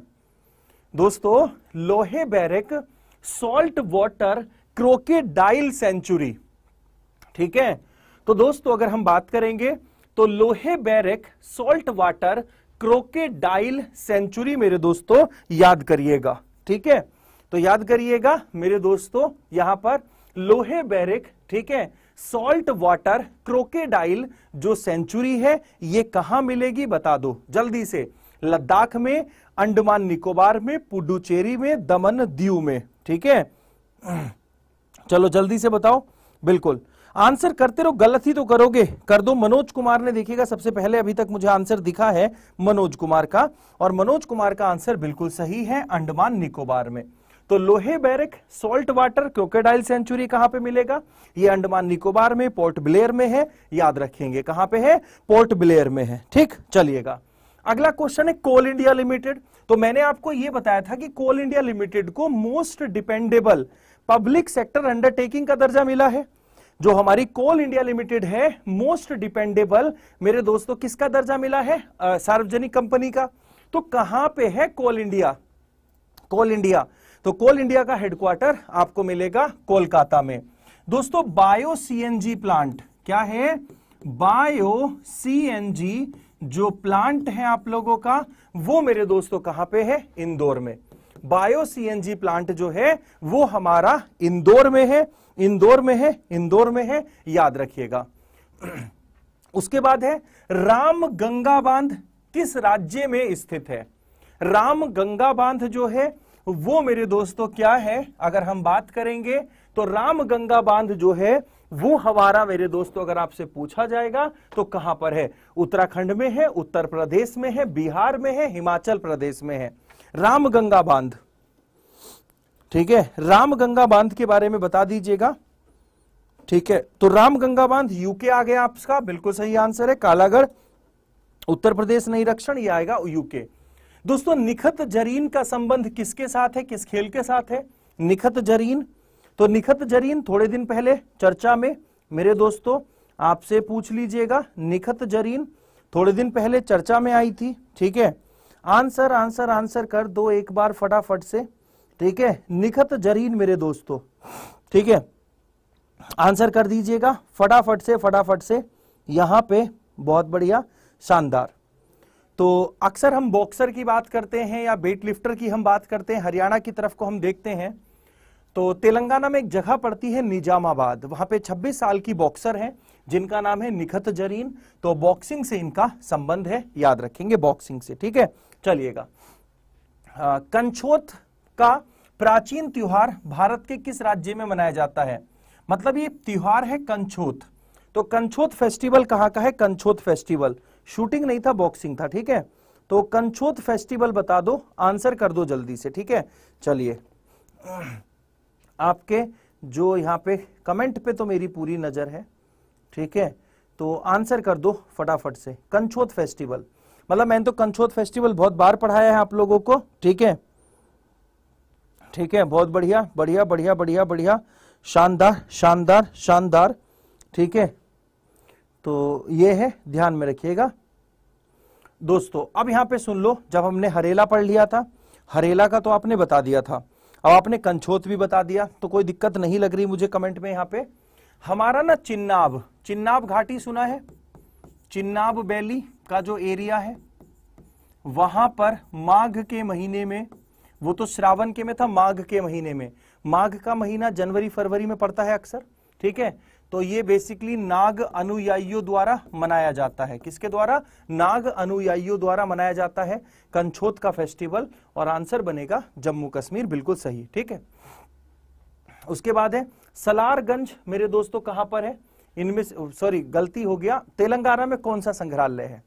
Speaker 1: दोस्तों Lohabarrack salt water crocodile sanctuary ठीक है तो दोस्तों अगर हम बात करेंगे तो Lohabarrack salt water crocodile sanctuary मेरे दोस्तों याद करिएगा ठीक है तो याद करिएगा मेरे दोस्तों यहां पर लोहे बैरिक ठीक है सॉल्ट वाटर क्रोकेडाइल जो सेंचुरी है ये कहां मिलेगी बता दो जल्दी से लद्दाख में अंडमान निकोबार में पुडुचेरी में दमन दीव में ठीक है चलो जल्दी से बताओ बिल्कुल आंसर करते रहो गलत ही तो करोगे कर दो मनोज कुमार ने देखिएगा सबसे पहले अभी तक मुझे आंसर दिखा है मनोज कुमार का और मनोज कुमार का आंसर बिल्कुल सही है अंडमान निकोबार में तो Lohabarrack salt water crocodile sanctuary कहां पे मिलेगा ये अंडमान निकोबार में पोर्ट ब्लेयर में है याद रखेंगे कहां पे है पोर्ट ब्लेयर में है ठीक चलिएगा अगला क्वेश्चन है कोल इंडिया लिमिटेड तो मैंने आपको यह बताया था कि कोल इंडिया लिमिटेड को most dependable public sector undertaking का दर्जा मिला है जो हमारी कोल इंडिया लिमिटेड है मोस्ट डिपेंडेबल मेरे दोस्तों किसका दर्जा मिला है सार्वजनिक कंपनी का तो कहां पे है कोल इंडिया कोल इंडिया तो कोल इंडिया का हेडक्वार्टर आपको मिलेगा कोलकाता में दोस्तों बायो सीएनजी प्लांट क्या है बायो सीएनजी जो प्लांट है आप लोगों का वो मेरे दोस्तों कहां पे है इंदौर में बायो सीएनजी प्लांट जो है वो हमारा इंदौर में है इंदौर में है इंदौर में है याद रखिएगा उसके बाद है राम गंगा बांध किस राज्य में स्थित है राम गंगा बांध जो है वो मेरे दोस्तों क्या है अगर हम बात करेंगे तो राम गंगा बांध जो है वो हवारा मेरे दोस्तों अगर आपसे पूछा जाएगा तो कहां पर है उत्तराखंड में है उत्तर प्रदेश में है बिहार में है हिमाचल प्रदेश में है रामगंगा बांध ठीक है रामगंगा बांध के बारे में बता दीजिएगा ठीक है तो रामगंगा बांध यूके आ गया आपका बिल्कुल सही आंसर है कालागढ़ उत्तर प्रदेश नहीं रक्षण यह आएगा यूके दोस्तों निखत जरीन का संबंध किसके साथ है किस खेल के साथ है निखत जरीन तो निखत जरीन थोड़े दिन पहले चर्चा में मेरे दोस्तों आपसे पूछ लीजिएगा निखत जरीन थोड़े दिन पहले चर्चा में आई थी ठीक है आंसर आंसर आंसर कर दो एक बार फटाफट से ठीक है निखत जरीन मेरे दोस्तों ठीक है आंसर कर दीजिएगा फटाफट से फटाफट से यहां पे बहुत बढ़िया शानदार तो अक्सर हम बॉक्सर की बात करते हैं या वेट लिफ्टर की हम बात करते हैं हरियाणा की तरफ को हम देखते हैं तो तेलंगाना में एक जगह पड़ती है निजामाबाद वहां पे 26 साल की बॉक्सर हैं जिनका नाम है निखत जरीन तो बॉक्सिंग से इनका संबंध है याद रखेंगे बॉक्सिंग से ठीक है चलिएगा कंछोत का प्राचीन त्योहार भारत के किस राज्य में मनाया जाता है मतलब ये त्योहार है कंछोत तो कंछोत फेस्टिवल कहां का है कंछोत फेस्टिवल शूटिंग नहीं था बॉक्सिंग था ठीक है तो कंछोत फेस्टिवल बता दो आंसर कर दो जल्दी से ठीक है चलिए आपके जो यहाँ पे कमेंट पे तो मेरी पूरी नज़र है ठीक है तो आंसर कर दो फटाफट से कंछोत फेस्टिवल मतलब मैंने तो कंछोत फेस्टिवल बहुत बार पढ़ाया है आप लोगों को ठीक है ठीक है बहुत बढ़िया बढ़िया बढ़िया बढ़िया बढ़िया शानदार शानदार शानदार ठीक है तो ये है ध्यान में रखिएगा दोस्तों अब यहां पे सुन लो जब हमने हरेला पढ़ लिया था हरेला का तो आपने बता दिया था अब आपने कंछोत भी बता दिया तो कोई दिक्कत नहीं लग रही मुझे कमेंट में यहां पे हमारा ना चिन्नाब चिन्नाब घाटी सुना है चिन्नाब वैली का जो एरिया है वहां पर माघ के महीने में वो तो श्रावण के में था माघ के महीने में माघ का महीना जनवरी फरवरी में पड़ता है अक्सर ठीक है तो ये बेसिकली नाग अनुयायियों द्वारा मनाया जाता है किसके द्वारा नाग अनुयायियों द्वारा मनाया जाता है कंछोत का फेस्टिवल और आंसर बनेगा जम्मू कश्मीर बिल्कुल सही ठीक है उसके बाद है सलारगंज मेरे दोस्तों कहां पर है इनमें सॉरी गलती हो गया तेलंगाना में कौन सा संग्रहालय है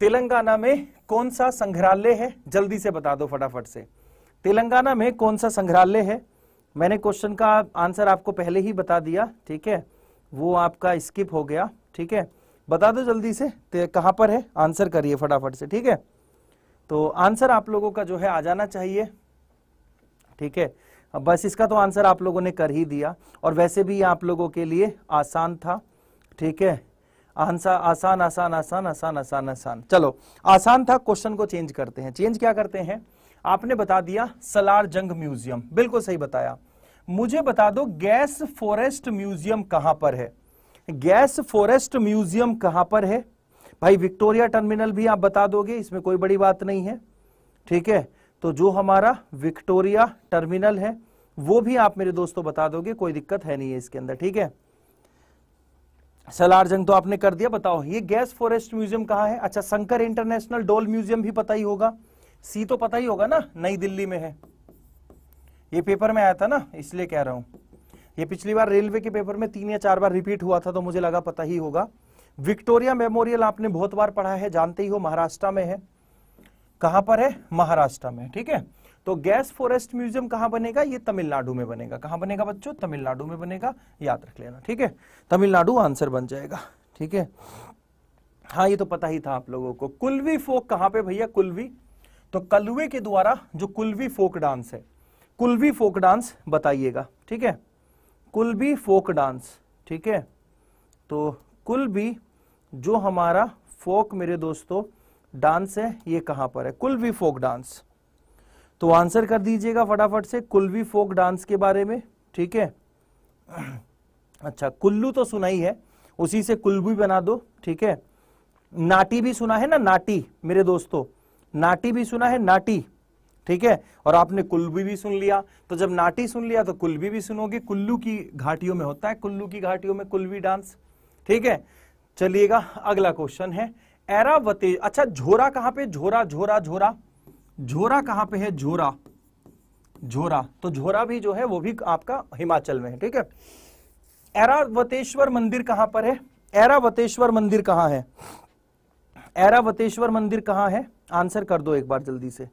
Speaker 1: तेलंगाना में कौन सा संग्रहालय है जल्दी से बता दो फटाफट से तेलंगाना में कौन सा संग्रहालय है मैंने क्वेश्चन का आंसर आपको पहले ही बता दिया ठीक है वो आपका स्किप हो गया ठीक है बता दो जल्दी से कहां पर है आंसर करिए फटाफट से ठीक है तो आंसर आप लोगों का जो है आ जाना चाहिए ठीक है बस इसका तो आंसर आप लोगों ने कर ही दिया और वैसे भी आप लोगों के लिए आसान था ठीक है आंसर आसान आसान आसान आसान आसान आसान चलो आसान था क्वेश्चन को चेंज करते हैं चेंज क्या करते हैं आपने बता दिया सलार जंग म्यूजियम बिल्कुल सही बताया मुझे बता दो गैस फॉरेस्ट म्यूजियम कहां पर है गैस फॉरेस्ट म्यूजियम कहां पर है भाई विक्टोरिया टर्मिनल भी आप बता दोगे इसमें कोई बड़ी बात नहीं है ठीक है तो जो हमारा विक्टोरिया टर्मिनल है वो भी आप मेरे दोस्तों बता दोगे कोई दिक्कत है नहीं है इसके अंदर ठीक है सलार जंग तो आपने कर दिया बताओ ये गैस फॉरेस्ट म्यूजियम कहां है अच्छा शंकर इंटरनेशनल डोल म्यूजियम भी पता ही होगा सी तो पता ही होगा ना नई दिल्ली में है ये पेपर में आया था ना इसलिए कह रहा हूं ये पिछली बार रेलवे के पेपर में तीन या चार बार रिपीट हुआ था तो मुझे लगा पता ही होगा विक्टोरिया मेमोरियल आपने बहुत बार पढ़ा है जानते ही हो महाराष्ट्र में है कहां पर है महाराष्ट्र में ठीक है तो गैस फॉरेस्ट म्यूजियम कहां बनेगा ये तमिलनाडु में बनेगा कहां बनेगा बच्चों तमिलनाडु में बनेगा याद रख लेना ठीक है तमिलनाडु आंसर बन जाएगा ठीक है हाँ ये तो पता ही था आप लोगों को कुलवी फोक कहां पे भैया कुलवी तो कलवे के द्वारा जो कुलवी फोक डांस है कुलवी फोक डांस बताइएगा ठीक है कुलवी फोक डांस ठीक है तो कुलवी जो हमारा फोक मेरे दोस्तों डांस है ये कहां पर है कुलवी फोक डांस तो आंसर कर दीजिएगा फटाफट से कुलवी फोक डांस के बारे में ठीक है अच्छा कुल्लू तो सुना ही है उसी से कुलबी बना दो ठीक है नाटी भी सुना है ना नाटी मेरे दोस्तों नाटी भी सुना है नाटी ठीक है और आपने कुल्बी भी सुन लिया तो जब नाटी सुन लिया तो कुल्बी भी सुनोगे कुल्लू की घाटियों में होता है कुल्लू की घाटियों में कुल्बी डांस ठीक है चलिएगा अगला क्वेश्चन है एरावती अच्छा झोरा कहां पे झोरा झोरा झोरा झोरा कहां पे है झोरा झोरा तो झोरा भी जो है वो भी आपका हिमाचल में है ठीक है एरावतेश्वर मंदिर कहां पर है एरावतेश्वर मंदिर कहां है एरावतेश्वर मंदिर कहां है आंसर कर दो एक बार जल्दी से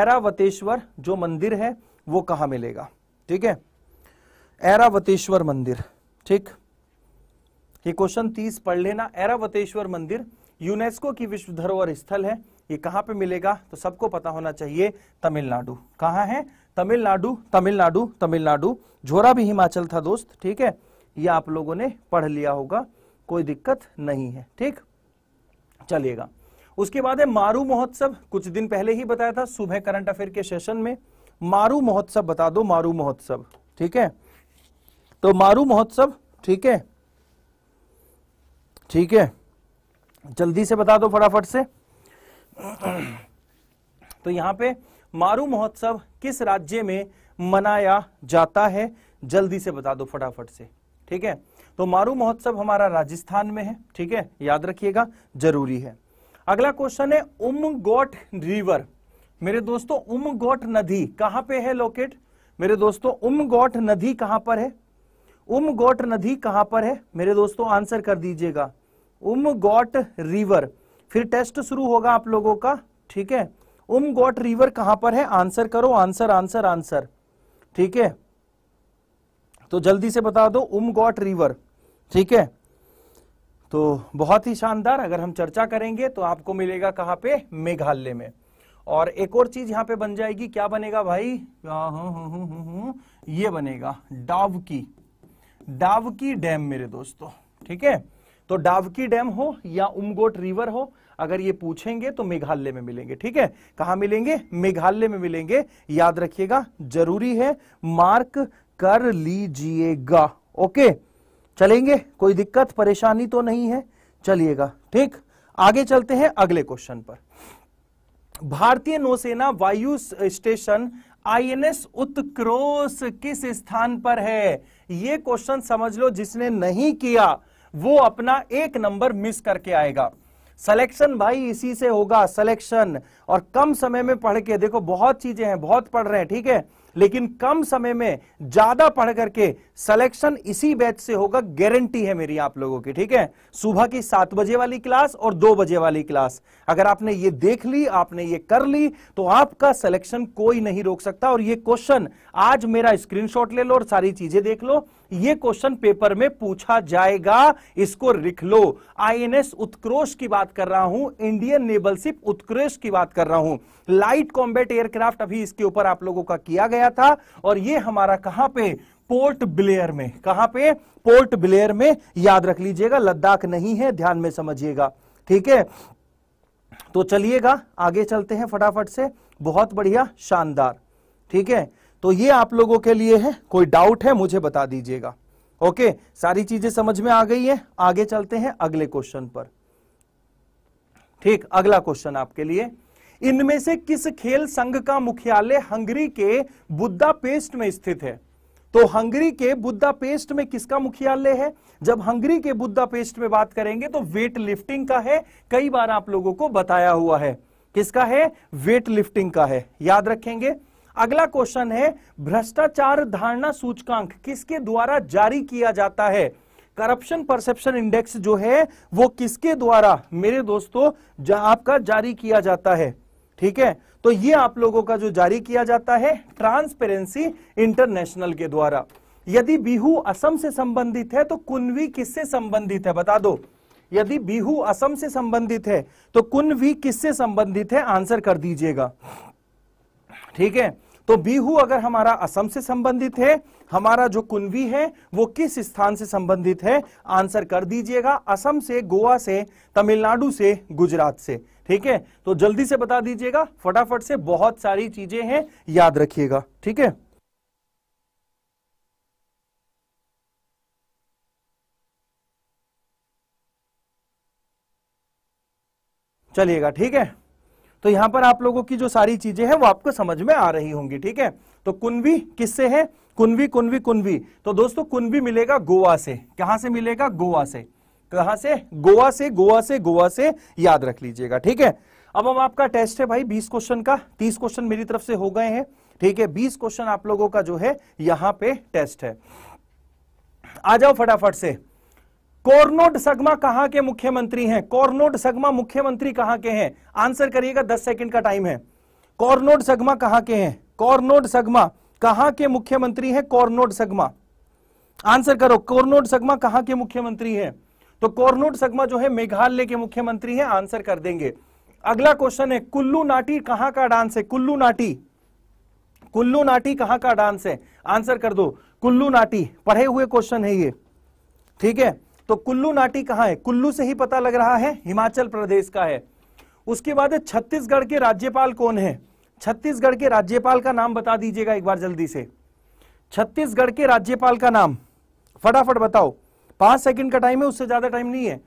Speaker 1: ऐरावतेश्वर जो मंदिर है वो कहां मिलेगा ठीक है ऐरावतेश्वर मंदिर ठीक ये क्वेश्चन तीस पढ़ लेना ऐरावतेश्वर मंदिर यूनेस्को की विश्व धरोहर स्थल है ये कहां पे मिलेगा तो सबको पता होना चाहिए तमिलनाडु कहां है तमिलनाडु तमिलनाडु तमिलनाडु झोरा भी हिमाचल था दोस्त ठीक है ये आप लोगों ने पढ़ लिया होगा कोई दिक्कत नहीं है ठीक चलिएगा उसके बाद है मारू महोत्सव कुछ दिन पहले ही बताया था सुबह करंट अफेयर के सेशन में मारू महोत्सव बता दो मारू महोत्सव ठीक है तो मारू महोत्सव ठीक है ठीक है जल्दी से बता दो फटाफट से तो यहां पे मारू महोत्सव किस राज्य में मनाया जाता है जल्दी से बता दो फटाफट से ठीक है तो मारू महोत्सव हमारा राजस्थान में है ठीक है याद रखिएगा जरूरी है अगला क्वेश्चन है उमगोट रिवर मेरे दोस्तों उमगोट नदी कहां पे है लोकेट मेरे दोस्तों उमगोट नदी कहां पर है उमगोट नदी कहां पर है मेरे दोस्तों आंसर कर दीजिएगा उमगोट रिवर फिर टेस्ट शुरू होगा आप लोगों का ठीक है उमगोट रिवर कहां पर है आंसर करो आंसर आंसर आंसर ठीक है तो जल्दी से बता दो उमगोट रिवर ठीक है तो बहुत ही शानदार अगर हम चर्चा करेंगे तो आपको मिलेगा कहाँ पे मेघालय में और एक और चीज यहाँ पे बन जाएगी क्या बनेगा भाई ये बनेगा डावकी डावकी डैम मेरे दोस्तों ठीक है तो डावकी डैम हो या उमगोट रिवर हो अगर ये पूछेंगे तो मेघालय में मिलेंगे ठीक है कहा मिलेंगे मेघालय में मिलेंगे याद रखिएगा जरूरी है मार्क कर लीजिएगा ओके चलेंगे कोई दिक्कत परेशानी तो नहीं है चलिएगा ठीक आगे चलते हैं अगले क्वेश्चन पर भारतीय नौसेना वायु स्टेशन आईएनएस उत्क्रोश किस स्थान पर है यह क्वेश्चन समझ लो जिसने नहीं किया वो अपना एक नंबर मिस करके आएगा सिलेक्शन भाई इसी से होगा सिलेक्शन और कम समय में पढ़ के देखो बहुत चीजें हैं बहुत पढ़ रहे हैं ठीक है लेकिन कम समय में ज्यादा पढ़ करके सिलेक्शन इसी बैच से होगा गारंटी है मेरी आप लोगों की ठीक है सुबह की सात बजे वाली क्लास और दो बजे वाली क्लास अगर आपने ये देख ली आपने ये कर ली तो आपका सिलेक्शन कोई नहीं रोक सकता और ये क्वेश्चन आज मेरा स्क्रीनशॉट ले लो और सारी चीजें देख लो ये क्वेश्चन पेपर में पूछा जाएगा इसको लिख लो आईएनएस उत्क्रोश की बात कर रहा हूं इंडियन नेवल शिप की बात कर रहा हूं लाइट कॉम्बेट एयरक्राफ्ट अभी इसके ऊपर आप लोगों का किया गया था और ये हमारा कहां पे पोर्ट ब्लेयर में कहां पे पोर्ट ब्लेयर में याद रख लीजिएगा लद्दाख नहीं है ध्यान में समझिएगा ठीक है तो चलिएगा आगे चलते हैं फटाफट से बहुत बढ़िया शानदार ठीक है तो ये आप लोगों के लिए है कोई डाउट है मुझे बता दीजिएगा ओके सारी चीजें समझ में आ गई है आगे चलते हैं अगले क्वेश्चन पर ठीक अगला क्वेश्चन आपके लिए इनमें से किस खेल संघ का मुख्यालय हंगरी के बुद्धा पेस्ट में स्थित है तो हंगरी के बुद्धा पेस्ट में किसका मुख्यालय है जब हंगरी के बुद्धा पेस्ट में बात करेंगे तो वेट लिफ्टिंग का है कई बार आप लोगों को बताया हुआ है किसका है वेट लिफ्टिंग का है याद रखेंगे अगला क्वेश्चन है भ्रष्टाचार धारणा सूचकांक किसके द्वारा जारी किया जाता है करप्शन परसेप्शन इंडेक्स जो है वो किसके द्वारा मेरे दोस्तों जा, आपका जारी किया जाता है ठीक है तो ये आप लोगों का जो जारी किया जाता है ट्रांसपेरेंसी इंटरनेशनल के द्वारा यदि बिहू असम से संबंधित है तो कुनवी किससे संबंधित है बता दो यदि बिहू असम से संबंधित है तो कुनवी किससे संबंधित है आंसर कर दीजिएगा ठीक है तो बीहू अगर हमारा असम से संबंधित है हमारा जो कुनवी है वो किस स्थान से संबंधित है आंसर कर दीजिएगा असम से गोवा से तमिलनाडु से गुजरात से ठीक है तो जल्दी से बता दीजिएगा फटाफट से बहुत सारी चीजें हैं याद रखिएगा ठीक है चलिएगा ठीक है तो यहां पर आप लोगों की जो सारी चीजें हैं वो आपको समझ में आ रही होंगी ठीक है तो कुनवी किससे है कुनवी कुनवी कुनवी तो दोस्तों कुनवी मिलेगा गोवा से कहां से मिलेगा गोवा से कहां से गोवा से गोवा से गोवा से याद रख लीजिएगा ठीक है अब हम आपका टेस्ट है भाई बीस क्वेश्चन का तीस क्वेश्चन मेरी तरफ से हो गए हैं ठीक है बीस क्वेश्चन आप लोगों का जो है यहां पे टेस्ट है आ जाओ फटाफट से कोरनोड सगमा कहां के मुख्यमंत्री हैं कोरनोड सगमा मुख्यमंत्री कहां के हैं आंसर करिएगा दस सेकंड का टाइम है कोरनोड सगमा कहां के हैं कोरनोड सगमा कहां के मुख्यमंत्री हैं कोरनोड सगमा आंसर करो कोरनोड सगमा कहां के मुख्यमंत्री हैं तो कोरनोड सगमा जो है मेघालय के मुख्यमंत्री हैं आंसर कर देंगे अगला क्वेश्चन है कुल्लू नाटी कहां का डांस है कुल्लू नाटी कुल्लू नाटी कहां का डांस है आंसर कर दो कुल्लू नाटी पढ़े हुए क्वेश्चन है ये ठीक है तो कुल्लू नाटी कहां है कुल्लू से ही पता लग रहा है हिमाचल प्रदेश का है उसके बाद छत्तीसगढ़ के राज्यपाल कौन है छत्तीसगढ़ के राज्यपाल का नाम बता दीजिएगा एक बार जल्दी से छत्तीसगढ़ के राज्यपाल का नाम फटाफट बताओ पांच सेकंड का टाइम है उससे ज्यादा टाइम नहीं है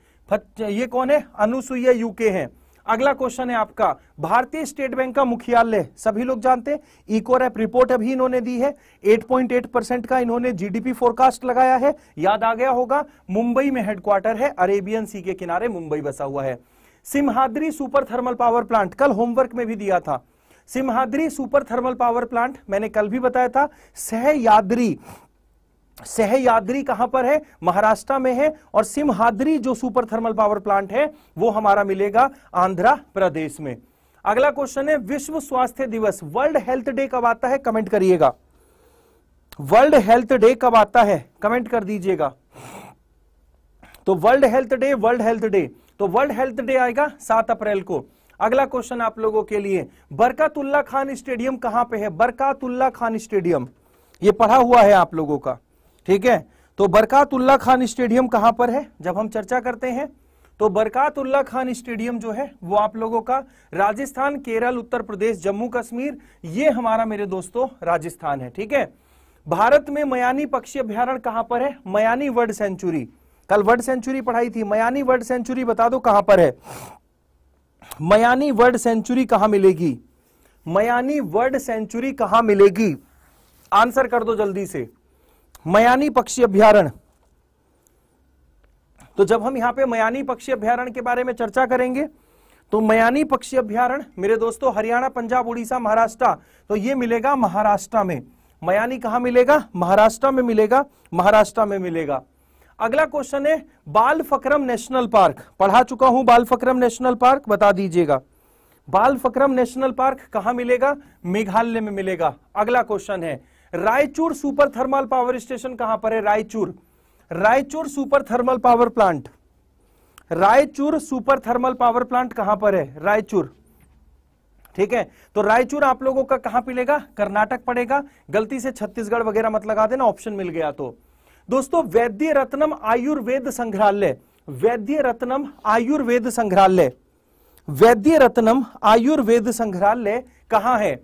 Speaker 1: ये कौन है अनुसुईया यूके हैं अगला क्वेश्चन है आपका भारतीय स्टेट बैंक का मुख्यालय सभी लोग जानते हैं रैप रिपोर्ट अभी इन्होंने दी है 8.8 परसेंट का इन्होंने जीडीपी फोरकास्ट लगाया है याद आ गया होगा मुंबई में हेडक्वार्टर है अरेबियन सी के किनारे मुंबई बसा हुआ है Simhadri super thermal power plant कल होमवर्क में भी दिया था Simhadri super thermal power plant मैंने कल भी बताया था सहयाद्री सहयाद्री कहां पर है महाराष्ट्र में है और सिमहाद्री जो सुपर थर्मल पावर प्लांट है वो हमारा मिलेगा आंध्र प्रदेश में अगला क्वेश्चन है विश्व स्वास्थ्य दिवस वर्ल्ड हेल्थ डे कब आता है कमेंट करिएगा वर्ल्ड हेल्थ डे कब आता है कमेंट कर दीजिएगा तो world health day world health day तो वर्ल्ड हेल्थ डे आएगा सात अप्रैल को अगला क्वेश्चन आप लोगों के लिए बरकातुल्ला खान स्टेडियम कहां पे है बरकातुल्ला खान स्टेडियम ये पढ़ा हुआ है आप लोगों का ठीक है तो बरकातुल्ला खान स्टेडियम कहां पर है जब हम चर्चा करते हैं तो बरकातुल्ला खान स्टेडियम जो है वो आप लोगों का राजस्थान केरल उत्तर प्रदेश जम्मू कश्मीर ये हमारा मेरे दोस्तों राजस्थान है ठीक है भारत में मयानी पक्षी अभ्यारण कहां पर है मयानी वर्ड सेंचुरी कल वर्ड सेंचुरी पढ़ाई थी मयानी वर्ड सेंचुरी बता दो कहां पर है मयानी वर्ड सेंचुरी कहां मिलेगी मयानी वर्ड सेंचुरी कहां मिलेगी आंसर कर दो जल्दी से मयानी पक्षी अभ्यारण तो जब हम यहां पे मयानी पक्षी अभ्यारण के बारे में चर्चा करेंगे तो मयानी पक्षी अभ्यारण मेरे दोस्तों हरियाणा पंजाब उड़ीसा महाराष्ट्र तो ये मिलेगा महाराष्ट्र में मयानी कहा मिलेगा महाराष्ट्र में मिलेगा महाराष्ट्र में मिलेगा अगला क्वेश्चन है बाल फक्रम नेशनल पार्क पढ़ा चुका हूं बाल फक्रम नेशनल पार्क बता दीजिएगा बाल फक्रम नेशनल पार्क कहां मिलेगा मेघालय में मिलेगा अगला क्वेश्चन है Raichur super thermal power station कहां पर है Raichur Raichur super thermal power plant Raichur super thermal power plant कहां पर है रायचूर ठीक है तो रायचूर आप लोगों का कहां पिलेगा कर्नाटक पड़ेगा गलती से छत्तीसगढ़ वगैरह मत लगा देना ऑप्शन मिल गया तो दोस्तों वैद्य रत्नम आयुर्वेद संग्रहालय वैद्य रत्नम आयुर्वेद संग्रहालय वैद्य रत्नम आयुर्वेद संग्रहालय कहां है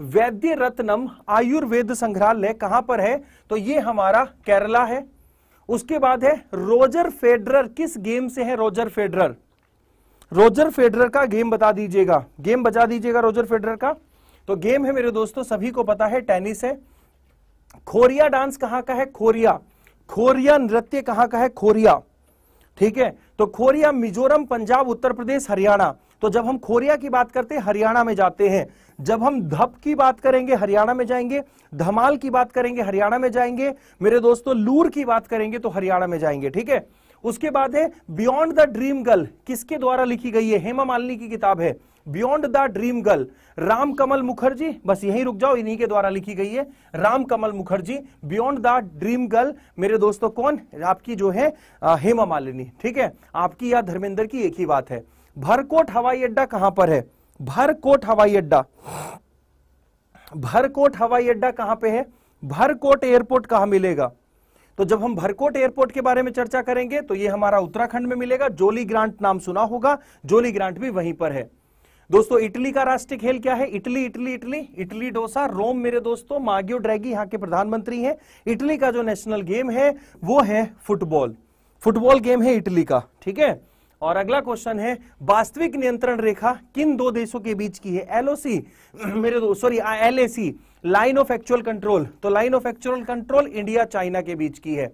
Speaker 1: वैद्य रत्नम आयुर्वेद संग्रहालय कहां पर है तो ये हमारा केरला है उसके बाद है रोजर फेडरर किस गेम से है रोजर फेडरर रोजर फेडरर का गेम बता दीजिएगा गेम बता दीजिएगा रोजर फेडरर का तो गेम है मेरे दोस्तों सभी को पता है टेनिस है खोरिया डांस कहां का है खोरिया खोरिया नृत्य कहां का है खोरिया ठीक है तो खोरिया मिजोरम पंजाब उत्तर प्रदेश हरियाणा तो जब हम खोरिया की बात करते हैं हरियाणा में जाते हैं जब हम धप की बात करेंगे हरियाणा में जाएंगे धमाल की बात करेंगे हरियाणा में जाएंगे मेरे दोस्तों लूर की बात करेंगे तो हरियाणा में जाएंगे ठीक है उसके बाद है बियॉन्ड द ड्रीम गर्ल किसके द्वारा लिखी गई है हेमा मालिनी की किताब है beyond the dream girl Ram Kamal Mukherjee बस यहीं रुक जाओ इन्हीं के द्वारा लिखी गई है Ram Kamal Mukherjee beyond the dream girl मेरे दोस्तों कौन आपकी जो है हेमा मालिनी ठीक है आपकी या धर्मेंद्र की एक ही बात है भरकोट हवाई अड्डा कहां पर है भरकोट हवाई अड्डा भरकोट हवाई अड्डा कहां पे है भरकोट एयरपोर्ट कहां मिलेगा तो जब हम भरकोट एयरपोर्ट के बारे में चर्चा करेंगे तो ये हमारा उत्तराखंड में मिलेगा जोली ग्रांट नाम सुना होगा जोली ग्रांट भी वहीं पर है दोस्तों इटली का राष्ट्रीय खेल क्या है इटली इटली इटली इटली डोसा रोम मेरे दोस्तों मागियो ड्रैगी यहाँ के प्रधानमंत्री हैं इटली का जो नेशनल गेम है वो है फुटबॉल फुटबॉल गेम है इटली का ठीक है और अगला क्वेश्चन है वास्तविक नियंत्रण रेखा किन दो देशों के बीच की है एलओसी मेरे दो sorry LAC line of actual control तो line of actual control India China के बीच की है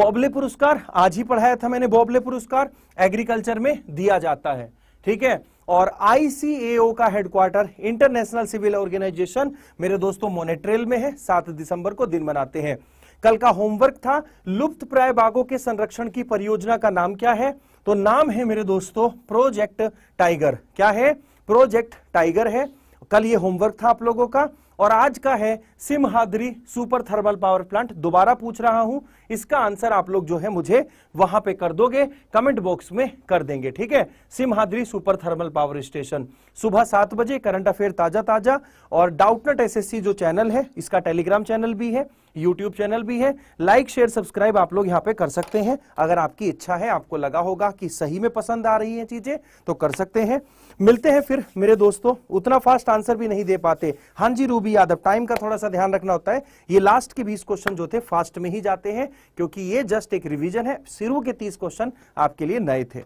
Speaker 1: बॉबले पुरस्कार आज ही पढ़ाया था मैंने बॉबले पुरस्कार एग्रीकल्चर में दिया जाता है ठीक है और आईसीएओ का हेडक्वार्टर इंटरनेशनल सिविल ऑर्गेनाइजेशन मेरे दोस्तों मोनेट्रेल में है सात दिसंबर को दिन मनाते हैं कल का होमवर्क था लुप्त प्राय बाघों के संरक्षण की परियोजना का नाम क्या है तो नाम है मेरे दोस्तों प्रोजेक्ट टाइगर क्या है प्रोजेक्ट टाइगर है कल ये होमवर्क था आप लोगों का और आज का है Simhadri super thermal power plant दोबारा पूछ रहा हूं इसका आंसर आप लोग जो है मुझे वहां पे कर दोगे कमेंट बॉक्स में कर देंगे ठीक है Simhadri super thermal power station सुबह सात बजे करंट अफेयर ताजा ताजा और डाउटनेट एसएससी जो चैनल है इसका टेलीग्राम चैनल भी है यूट्यूब चैनल भी है लाइक शेयर सब्सक्राइब आप लोग यहाँ पे कर सकते हैं अगर आपकी इच्छा है आपको लगा होगा कि सही में पसंद आ रही है चीजें तो कर सकते हैं मिलते हैं फिर मेरे दोस्तों उतना फास्ट आंसर भी नहीं दे पाते हाँ जी रूबी यादव टाइम का थोड़ा सा ध्यान रखना होता है ये लास्ट के बीस क्वेश्चन जो थे फास्ट में ही जाते हैं क्योंकि ये जस्ट एक रिविजन है शुरू के तीस क्वेश्चन आपके लिए नए थे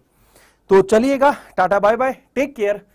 Speaker 1: तो चलिएगा tata bye bye take care